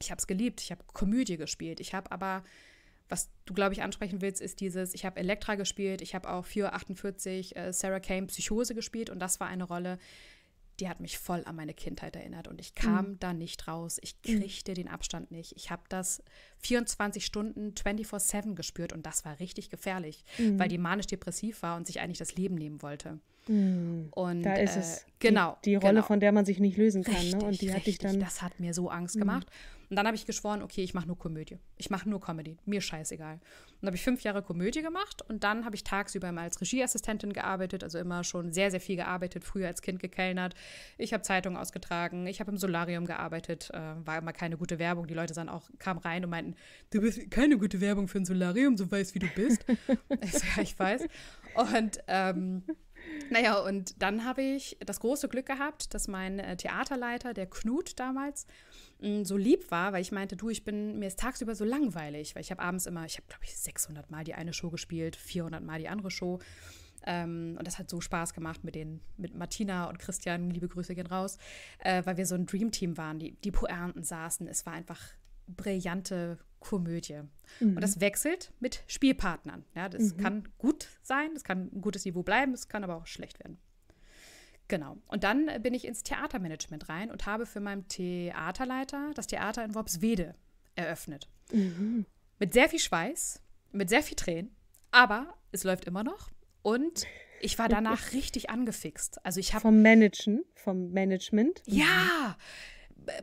Ich habe es geliebt, ich habe Komödie gespielt, ich habe aber was du, glaube ich, ansprechen willst, ist dieses, ich habe Elektra gespielt, ich habe auch 448 äh, Sarah Kane Psychose gespielt und das war eine Rolle, die hat mich voll an meine Kindheit erinnert und ich kam mhm. da nicht raus. Ich kriegte mhm. den Abstand nicht. Ich habe das 24 Stunden 24/7 gespürt und das war richtig gefährlich, mhm. weil die manisch depressiv war und sich eigentlich das Leben nehmen wollte. Mhm. Und da ist äh, es. genau. Die, die Rolle, genau. von der man sich nicht lösen kann. Richtig, ne? Und die richtig, hat dich dann. Das hat mir so Angst mhm. gemacht. Und dann habe ich geschworen, okay, ich mache nur Komödie. Ich mache nur Comedy. Mir scheißegal. Und habe ich fünf Jahre Komödie gemacht und dann habe ich tagsüber mal als Regieassistentin gearbeitet, also immer schon sehr, sehr viel gearbeitet, früher als Kind gekellnert. Ich habe Zeitungen ausgetragen, ich habe im Solarium gearbeitet, äh, war immer keine gute Werbung. Die Leute dann auch, kamen rein und meinten, du bist keine gute Werbung für ein Solarium, so weiß wie du bist. ich, so, ja, ich weiß. Und ähm, naja, und dann habe ich das große Glück gehabt, dass mein äh, Theaterleiter, der Knut damals, mm, so lieb war, weil ich meinte, du, ich bin, mir ist tagsüber so langweilig, weil ich habe abends immer, ich habe, glaube ich, 600 Mal die eine Show gespielt, 400 Mal die andere Show. Ähm, und das hat so Spaß gemacht mit den, mit Martina und Christian, liebe Grüße gehen raus, äh, weil wir so ein Dreamteam waren, die, die Poernten saßen. Es war einfach brillante Komödie. Mhm. Und das wechselt mit Spielpartnern. Ja, das mhm. kann gut sein, das kann ein gutes Niveau bleiben, es kann aber auch schlecht werden. Genau. Und dann bin ich ins Theatermanagement rein und habe für meinen Theaterleiter das Theater in Worpswede eröffnet. Mhm. Mit sehr viel Schweiß, mit sehr viel Tränen, aber es läuft immer noch. Und ich war danach richtig angefixt. Also ich habe vom Managen, vom Management. Ja, mhm.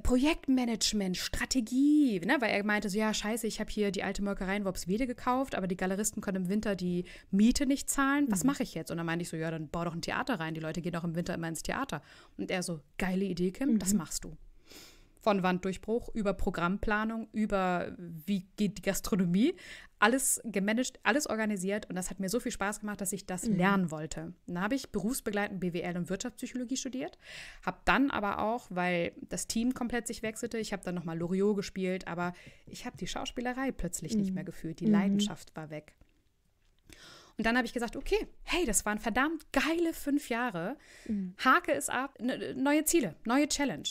Projektmanagement, Strategie, ne? weil er meinte so, ja, scheiße, ich habe hier die alte Molkerei in Worpswede gekauft, aber die Galeristen können im Winter die Miete nicht zahlen, was mhm. mache ich jetzt? Und dann meinte ich so, ja, dann bau doch ein Theater rein, die Leute gehen doch im Winter immer ins Theater. Und er so, geile Idee, Kim, mhm. das machst du. Von Wanddurchbruch über Programmplanung, über wie geht die Gastronomie. Alles gemanagt, alles organisiert. Und das hat mir so viel Spaß gemacht, dass ich das mhm. lernen wollte. Dann habe ich berufsbegleitend BWL und Wirtschaftspsychologie studiert. Habe dann aber auch, weil das Team komplett sich wechselte, ich habe dann nochmal Loriot gespielt, aber ich habe die Schauspielerei plötzlich mhm. nicht mehr gefühlt. Die mhm. Leidenschaft war weg. Und dann habe ich gesagt, okay, hey, das waren verdammt geile fünf Jahre. Mhm. Hake es ab, ne, neue Ziele, neue Challenge.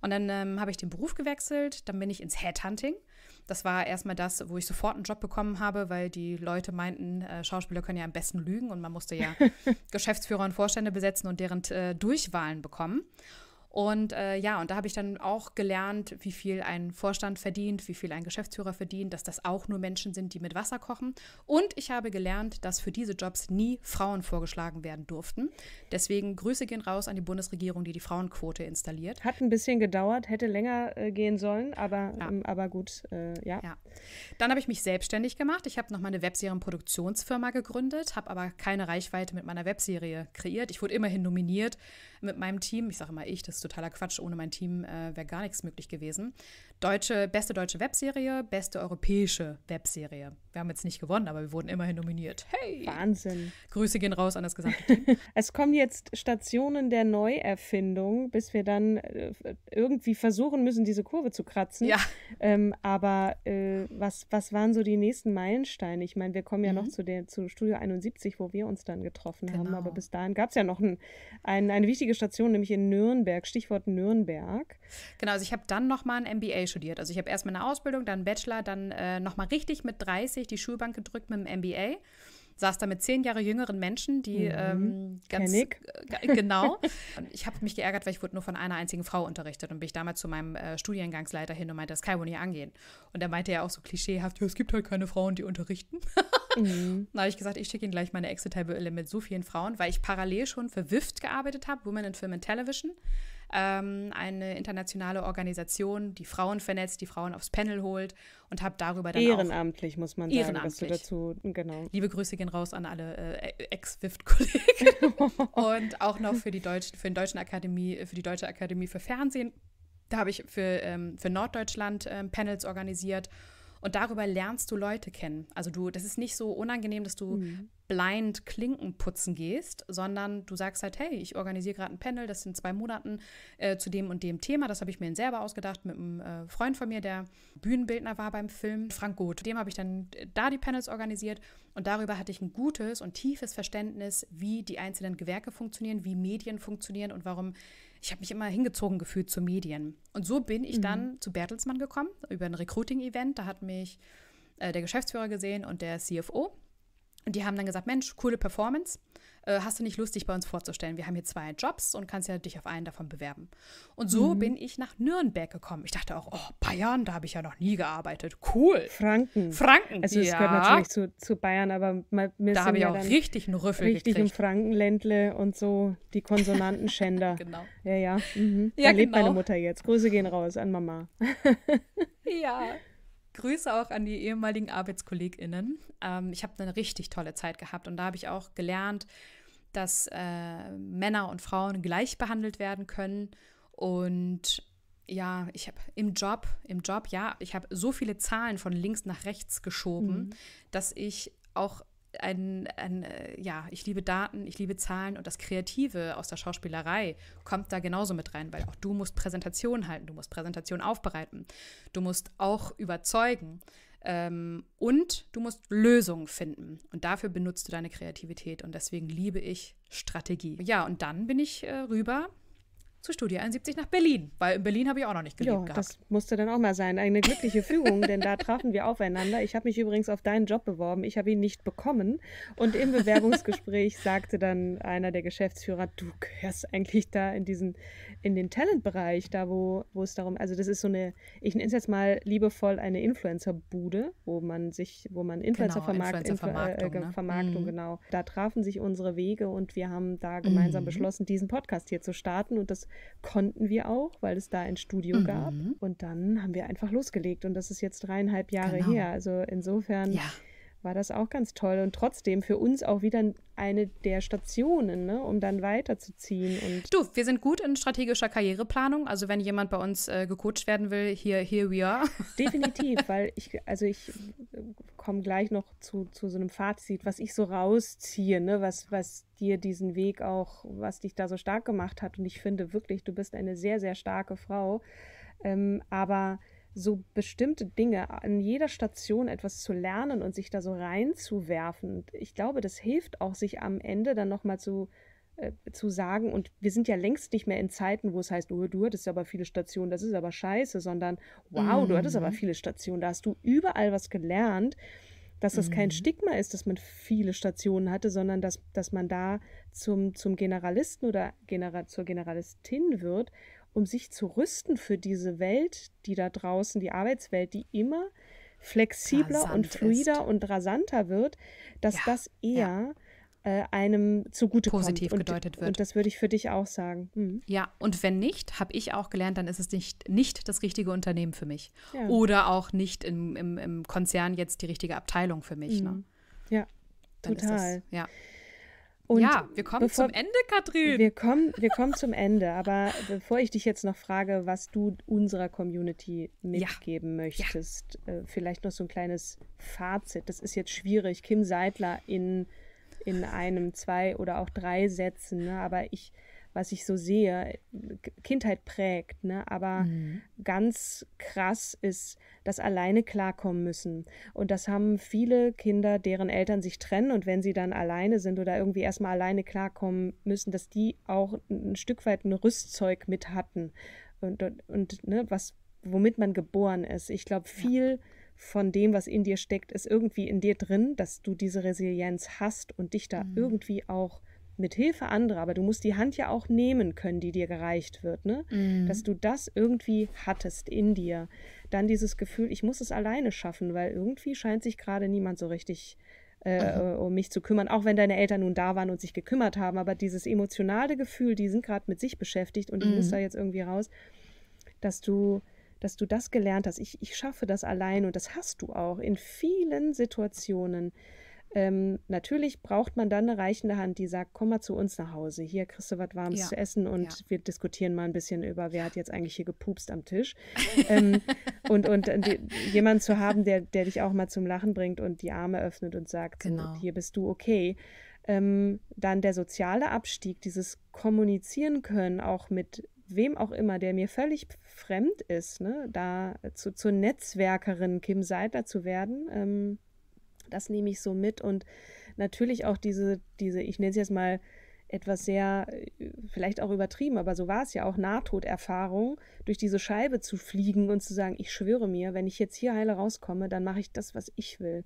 Und dann ähm, habe ich den Beruf gewechselt, dann bin ich ins Headhunting. Das war erstmal das, wo ich sofort einen Job bekommen habe, weil die Leute meinten, äh, Schauspieler können ja am besten lügen und man musste ja Geschäftsführer und Vorstände besetzen und deren äh, Durchwahlen bekommen. Und äh, ja, und da habe ich dann auch gelernt, wie viel ein Vorstand verdient, wie viel ein Geschäftsführer verdient, dass das auch nur Menschen sind, die mit Wasser kochen. Und ich habe gelernt, dass für diese Jobs nie Frauen vorgeschlagen werden durften. Deswegen Grüße gehen raus an die Bundesregierung, die die Frauenquote installiert. Hat ein bisschen gedauert, hätte länger äh, gehen sollen, aber, ja. ähm, aber gut, äh, ja. ja. Dann habe ich mich selbstständig gemacht. Ich habe noch meine Webserienproduktionsfirma gegründet, habe aber keine Reichweite mit meiner Webserie kreiert. Ich wurde immerhin nominiert mit meinem Team. Ich sage immer ich, das totaler Quatsch, ohne mein Team äh, wäre gar nichts möglich gewesen. Deutsche, beste deutsche Webserie, beste europäische Webserie. Wir haben jetzt nicht gewonnen, aber wir wurden immerhin nominiert. Hey! Wahnsinn. Grüße gehen raus an das gesamte Team. es kommen jetzt Stationen der Neuerfindung, bis wir dann äh, irgendwie versuchen müssen, diese Kurve zu kratzen. Ja. Ähm, aber äh, was, was waren so die nächsten Meilensteine? Ich meine, wir kommen ja mhm. noch zu, der, zu Studio 71, wo wir uns dann getroffen genau. haben. Aber bis dahin gab es ja noch ein, ein, eine wichtige Station, nämlich in Nürnberg. Stichwort Nürnberg. Genau, also ich habe dann nochmal ein MBA studiert. Also ich habe erstmal eine Ausbildung, dann einen Bachelor, dann äh, nochmal richtig mit 30 die Schulbank gedrückt mit dem MBA. Saß da mit zehn Jahre jüngeren Menschen, die mhm. ähm, ganz äh, genau. ich habe mich geärgert, weil ich wurde nur von einer einzigen Frau unterrichtet und bin ich damals zu meinem äh, Studiengangsleiter hin und meinte, das kann wohl nicht angehen. Und er meinte ja auch so klischeehaft, ja, es gibt halt keine Frauen, die unterrichten. mhm. Da habe ich gesagt, ich schicke Ihnen gleich meine Excel-Tabelle mit so vielen Frauen, weil ich parallel schon für WIFT gearbeitet habe, Women in Film and Television ähm, eine internationale Organisation, die Frauen vernetzt, die Frauen aufs Panel holt und habe darüber dann ehrenamtlich muss man sagen, dass du dazu mm, genau. Liebe Grüße gehen raus an alle äh, e-, Ex-Wift-Kollegen und auch noch für die deutschen für den deutschen Akademie für die deutsche Akademie für Fernsehen. Da habe ich für, ähm, für Norddeutschland ähm, Panels organisiert und darüber lernst du Leute kennen. Also du, das ist nicht so unangenehm, dass du mhm. blind Klinken putzen gehst, sondern du sagst halt, hey, ich organisiere gerade ein Panel, das sind zwei Monaten äh, zu dem und dem Thema. Das habe ich mir selber ausgedacht mit einem äh, Freund von mir, der Bühnenbildner war beim Film, Frank Goth. Dem habe ich dann äh, da die Panels organisiert und darüber hatte ich ein gutes und tiefes Verständnis, wie die einzelnen Gewerke funktionieren, wie Medien funktionieren und warum ich habe mich immer hingezogen gefühlt zu Medien. Und so bin ich mhm. dann zu Bertelsmann gekommen über ein Recruiting-Event. Da hat mich äh, der Geschäftsführer gesehen und der CFO. Und die haben dann gesagt, Mensch, coole Performance äh, hast du nicht Lust, dich bei uns vorzustellen? Wir haben hier zwei Jobs und kannst ja dich auf einen davon bewerben. Und so mhm. bin ich nach Nürnberg gekommen. Ich dachte auch, oh, Bayern, da habe ich ja noch nie gearbeitet. Cool. Franken. Franken. Also es ja. gehört natürlich zu, zu Bayern, aber mal, mir da habe ich ja auch richtig einen Rüffel Richtig gekriegt. im Frankenländle und so die Konsonantenschänder. genau. Ja, ja. Mhm. ja da lebt meine genau. Mutter jetzt. Grüße gehen raus an Mama. ja. Grüße auch an die ehemaligen ArbeitskollegInnen. Ähm, ich habe eine richtig tolle Zeit gehabt und da habe ich auch gelernt, dass äh, Männer und Frauen gleich behandelt werden können. Und ja, ich habe im Job, im Job, ja, ich habe so viele Zahlen von links nach rechts geschoben, mhm. dass ich auch ein, ein, äh, ja, ich liebe Daten, ich liebe Zahlen und das Kreative aus der Schauspielerei kommt da genauso mit rein, weil auch du musst Präsentationen halten, du musst Präsentationen aufbereiten, du musst auch überzeugen ähm, und du musst Lösungen finden und dafür benutzt du deine Kreativität und deswegen liebe ich Strategie. Ja, und dann bin ich äh, rüber zu Studie 71 nach Berlin, weil in Berlin habe ich auch noch nicht gelebt jo, gehabt. Das musste dann auch mal sein. Eine glückliche Führung, denn da trafen wir aufeinander. Ich habe mich übrigens auf deinen Job beworben. Ich habe ihn nicht bekommen. Und im Bewerbungsgespräch sagte dann einer der Geschäftsführer, du gehörst eigentlich da in diesen, in den Talentbereich, da wo, wo es darum, also das ist so eine, ich nenne es jetzt mal liebevoll eine Influencer-Bude, wo man sich, wo man Influencer genau, vermarkt, Influencer-Vermarktung, Influ äh, ne? Vermarktung, mm. genau. Da trafen sich unsere Wege und wir haben da mhm. gemeinsam mm. beschlossen, diesen Podcast hier zu starten und das konnten wir auch, weil es da ein Studio mhm. gab. Und dann haben wir einfach losgelegt. Und das ist jetzt dreieinhalb Jahre genau. her. Also insofern. Ja war das auch ganz toll und trotzdem für uns auch wieder eine der Stationen, ne, um dann weiterzuziehen. Und du, wir sind gut in strategischer Karriereplanung. Also wenn jemand bei uns äh, gecoacht werden will, hier, here we are. Definitiv, weil ich, also ich äh, komme gleich noch zu, zu so einem Fazit, was ich so rausziehe, ne, was, was dir diesen Weg auch, was dich da so stark gemacht hat. Und ich finde wirklich, du bist eine sehr, sehr starke Frau. Ähm, aber so bestimmte Dinge an jeder Station etwas zu lernen und sich da so reinzuwerfen. ich glaube, das hilft auch, sich am Ende dann nochmal zu, äh, zu sagen, und wir sind ja längst nicht mehr in Zeiten, wo es heißt, oh, du hattest aber viele Stationen, das ist aber scheiße, sondern wow, mhm. du hattest aber mhm. viele Stationen, da hast du überall was gelernt dass das kein mhm. Stigma ist, dass man viele Stationen hatte, sondern dass, dass man da zum, zum Generalisten oder General, zur Generalistin wird um sich zu rüsten für diese Welt, die da draußen, die Arbeitswelt, die immer flexibler Rasant und fluider ist. und rasanter wird, dass ja, das eher ja. äh, einem zugute Positiv kommt. gedeutet wird. Und das würde ich für dich auch sagen. Mhm. Ja, und wenn nicht, habe ich auch gelernt, dann ist es nicht, nicht das richtige Unternehmen für mich. Ja. Oder auch nicht im, im, im, Konzern jetzt die richtige Abteilung für mich. Ne? Mhm. Ne? Ja, dann total. Das, ja. Und ja, wir kommen bevor, zum Ende, Katrin. Wir kommen, wir kommen zum Ende, aber bevor ich dich jetzt noch frage, was du unserer Community mitgeben ja. möchtest, ja. Äh, vielleicht noch so ein kleines Fazit. Das ist jetzt schwierig. Kim Seidler in, in einem, zwei oder auch drei Sätzen, ne? aber ich was ich so sehe, Kindheit prägt. Ne? Aber mhm. ganz krass ist dass alleine klarkommen müssen. Und das haben viele Kinder, deren Eltern sich trennen und wenn sie dann alleine sind oder irgendwie erstmal alleine klarkommen müssen, dass die auch ein Stück weit ein Rüstzeug mit hatten. Und, und, und ne, was, womit man geboren ist. Ich glaube, viel. Ja von dem, was in dir steckt, ist irgendwie in dir drin, dass du diese Resilienz hast und dich da mhm. irgendwie auch mit Hilfe anderer, aber du musst die Hand ja auch nehmen können, die dir gereicht wird, ne? Mhm. Dass du das irgendwie hattest in dir. Dann dieses Gefühl, ich muss es alleine schaffen, weil irgendwie scheint sich gerade niemand so richtig äh, äh um mich zu kümmern, auch wenn deine Eltern nun da waren und sich gekümmert haben, aber dieses emotionale Gefühl, die sind gerade mit sich beschäftigt und ich muss mhm. da jetzt irgendwie raus, dass du dass du das gelernt hast. Ich, ich schaffe das allein und das hast du auch in vielen Situationen. Ähm, natürlich braucht man dann eine reichende Hand, die sagt, komm mal zu uns nach Hause. Hier kriegst du was Warmes ja. zu essen und ja. wir diskutieren mal ein bisschen über, wer hat jetzt eigentlich hier gepupst am Tisch. ähm, und und äh, die, jemanden zu haben, der, der dich auch mal zum Lachen bringt und die Arme öffnet und sagt, genau. hier bist du okay. Ähm, dann der soziale Abstieg, dieses Kommunizieren können, auch mit wem auch immer, der mir völlig fremd ist, ne? da zu, zur Netzwerkerin Kim Seiter zu werden, ähm, das nehme ich so mit und natürlich auch diese, diese ich nenne es jetzt mal etwas sehr, äh, vielleicht auch übertrieben, aber so war es ja auch, Nahtoderfahrung, durch diese Scheibe zu fliegen und zu sagen, ich schwöre mir, wenn ich jetzt hier heile rauskomme, dann mache ich das, was ich will.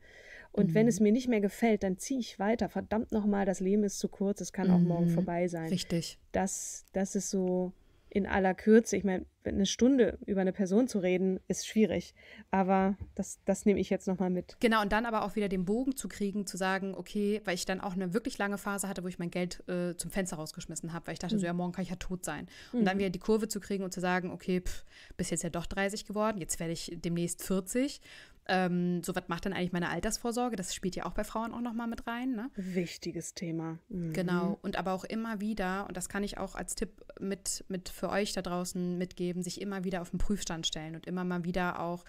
Und mhm. wenn es mhm. mir nicht mehr gefällt, dann ziehe ich weiter. Verdammt nochmal, das Leben ist zu kurz, es kann mhm. auch morgen mhm. vorbei sein. Richtig. Das, das ist so, in aller Kürze, ich meine, eine Stunde über eine Person zu reden, ist schwierig. Aber das, das nehme ich jetzt nochmal mit. Genau, und dann aber auch wieder den Bogen zu kriegen, zu sagen, okay, weil ich dann auch eine wirklich lange Phase hatte, wo ich mein Geld äh, zum Fenster rausgeschmissen habe, weil ich dachte, mhm. so ja, morgen kann ich ja tot sein. Und mhm. dann wieder die Kurve zu kriegen und zu sagen, okay, pff, bist jetzt ja doch 30 geworden, jetzt werde ich demnächst 40. Ähm, so, was macht dann eigentlich meine Altersvorsorge? Das spielt ja auch bei Frauen auch nochmal mit rein. Ne? Wichtiges Thema. Mhm. Genau. Und aber auch immer wieder, und das kann ich auch als Tipp mit, mit für euch da draußen mitgeben, sich immer wieder auf den Prüfstand stellen und immer mal wieder auch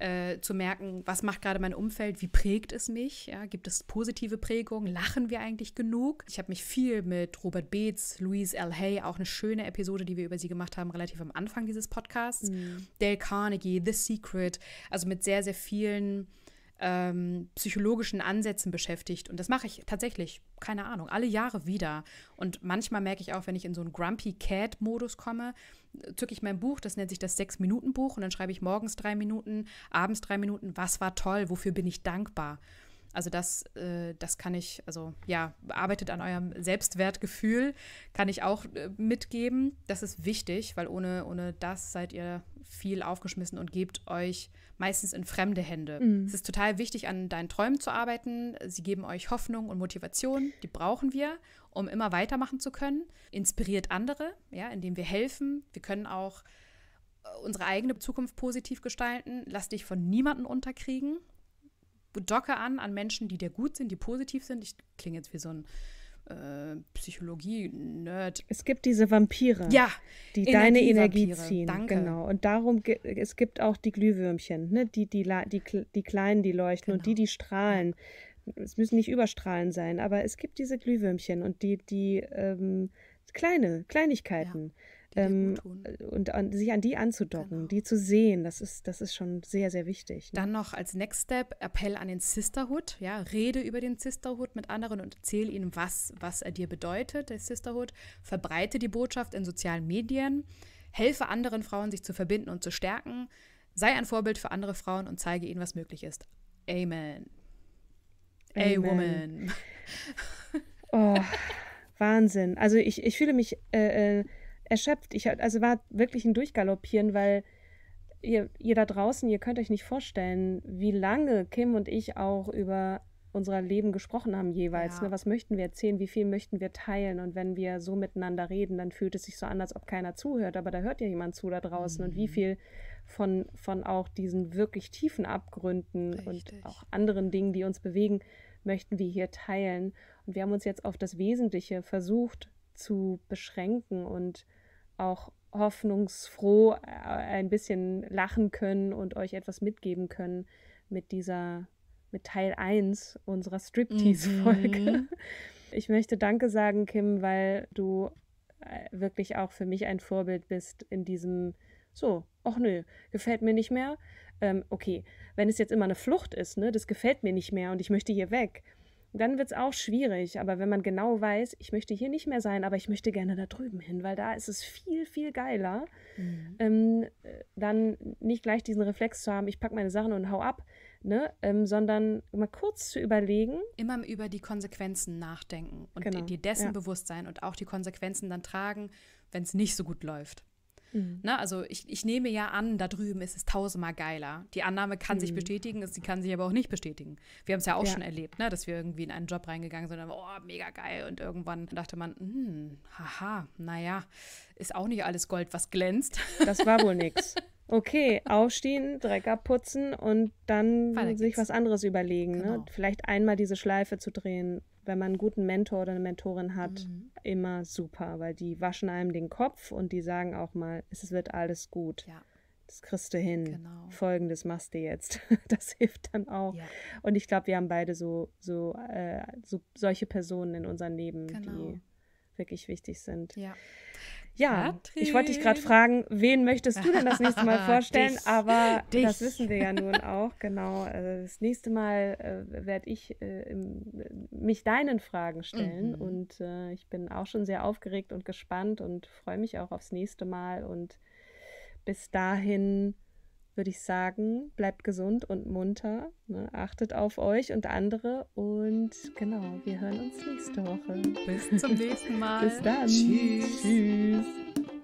äh, zu merken, was macht gerade mein Umfeld, wie prägt es mich, ja, gibt es positive Prägungen, lachen wir eigentlich genug. Ich habe mich viel mit Robert Beetz, Louise L. Hay, auch eine schöne Episode, die wir über sie gemacht haben, relativ am Anfang dieses Podcasts, mhm. Dale Carnegie, The Secret, also mit sehr, sehr vielen ähm, psychologischen Ansätzen beschäftigt. Und das mache ich tatsächlich, keine Ahnung, alle Jahre wieder. Und manchmal merke ich auch, wenn ich in so einen Grumpy Cat-Modus komme, zücke ich mein Buch, das nennt sich das Sechs-Minuten-Buch, und dann schreibe ich morgens drei Minuten, abends drei Minuten, was war toll, wofür bin ich dankbar. Also das, äh, das kann ich, also ja, arbeitet an eurem Selbstwertgefühl, kann ich auch äh, mitgeben. Das ist wichtig, weil ohne, ohne das seid ihr viel aufgeschmissen und gebt euch meistens in fremde Hände. Mhm. Es ist total wichtig, an deinen Träumen zu arbeiten. Sie geben euch Hoffnung und Motivation. Die brauchen wir, um immer weitermachen zu können. Inspiriert andere, ja, indem wir helfen. Wir können auch äh, unsere eigene Zukunft positiv gestalten. Lass dich von niemandem unterkriegen. Docke an an Menschen, die dir gut sind, die positiv sind. Ich klinge jetzt wie so ein äh, Psychologie-Nerd. Es gibt diese Vampire, ja, die Energie deine Energie ziehen. Danke. Genau. Und darum es gibt auch die Glühwürmchen, ne? die, die, die, die kleinen, die leuchten genau. und die, genau. die strahlen. Es müssen nicht überstrahlen sein, aber es gibt diese Glühwürmchen und die, die ähm, kleine Kleinigkeiten. Ja ähm, äh, und, und, sich an die anzudocken, genau. die zu sehen, das ist, das ist schon sehr, sehr wichtig. Ne? Dann noch als Next Step Appell an den Sisterhood, ja, rede über den Sisterhood mit anderen und erzähl ihnen, was, was er dir bedeutet, der Sisterhood. Verbreite die Botschaft in sozialen Medien, helfe anderen Frauen, sich zu verbinden und zu stärken, sei ein Vorbild für andere Frauen und zeige ihnen, was möglich ist. Amen. Amen. Ey, Woman. Oh, Wahnsinn. Also ich, ich fühle mich äh, äh erschöpft. Ich also war wirklich ein Durchgaloppieren, weil ihr, ihr da draußen, ihr könnt euch nicht vorstellen, wie lange Kim und ich auch über unser Leben gesprochen haben jeweils. Ja. Ne? Was möchten wir erzählen? Wie viel möchten wir teilen? Und wenn wir so miteinander reden, dann fühlt es sich so an, als ob keiner zuhört. Aber da hört ja jemand zu da draußen. Mhm. Und wie mhm. viel von, von auch diesen wirklich tiefen Abgründen Richtig. und auch anderen Dingen, die uns bewegen, möchten wir hier teilen. Und wir haben uns jetzt auf das Wesentliche versucht zu beschränken und auch hoffnungsfroh äh, ein bisschen lachen können und euch etwas mitgeben können mit dieser, mit Teil 1 unserer Striptease-Folge. Mhm. Ich möchte Danke sagen, Kim, weil du äh, wirklich auch für mich ein Vorbild bist in diesem, so, ach nö, gefällt mir nicht mehr. Ähm, okay, wenn es jetzt immer eine Flucht ist, ne, das gefällt mir nicht mehr und ich möchte hier weg dann wird es auch schwierig. Aber wenn man genau weiß, ich möchte hier nicht mehr sein, aber ich möchte gerne da drüben hin, weil da ist es viel, viel geiler, mhm. ähm, äh, dann nicht gleich diesen Reflex zu haben, ich packe meine Sachen und hau ab, ne? Ähm, sondern mal kurz zu überlegen. Immer über die Konsequenzen nachdenken und genau. dir dessen ja. bewusst sein und auch die Konsequenzen dann tragen, wenn es nicht so gut läuft. Mhm. Ne? Also ich, ich nehme ja an, da drüben ist es tausendmal geiler. Die Annahme kann mhm. sich bestätigen, sie kann sich aber auch nicht bestätigen. Wir haben es ja auch ja. schon erlebt, ne? dass wir irgendwie in einen Job reingegangen sind und oh, mega geil. Und irgendwann dachte man, hm, haha, naja, ist auch nicht alles Gold, was glänzt. Das war wohl nichts. Okay, aufstehen, Dreck abputzen und dann Weiter sich geht's. was anderes überlegen. Ne? Genau. Ne? Vielleicht einmal diese Schleife zu drehen wenn man einen guten Mentor oder eine Mentorin hat, mhm. immer super, weil die waschen einem den Kopf und die sagen auch mal, es wird alles gut. Ja. Das kriegst du hin. Genau. Folgendes machst du jetzt. Das hilft dann auch. Ja. Und ich glaube, wir haben beide so, so, äh, so solche Personen in unserem Leben, genau. die wirklich wichtig sind. Ja. Ja, Katrin. ich wollte dich gerade fragen, wen möchtest du denn das nächste Mal vorstellen? Dich. Aber Dich. das wissen wir ja nun auch, genau. Also das nächste Mal äh, werde ich äh, mich deinen Fragen stellen mhm. und äh, ich bin auch schon sehr aufgeregt und gespannt und freue mich auch aufs nächste Mal und bis dahin würde ich sagen, bleibt gesund und munter, ne? achtet auf euch und andere und genau, wir hören uns nächste Woche. Bis zum nächsten Mal. Bis dann. Tschüss. Tschüss.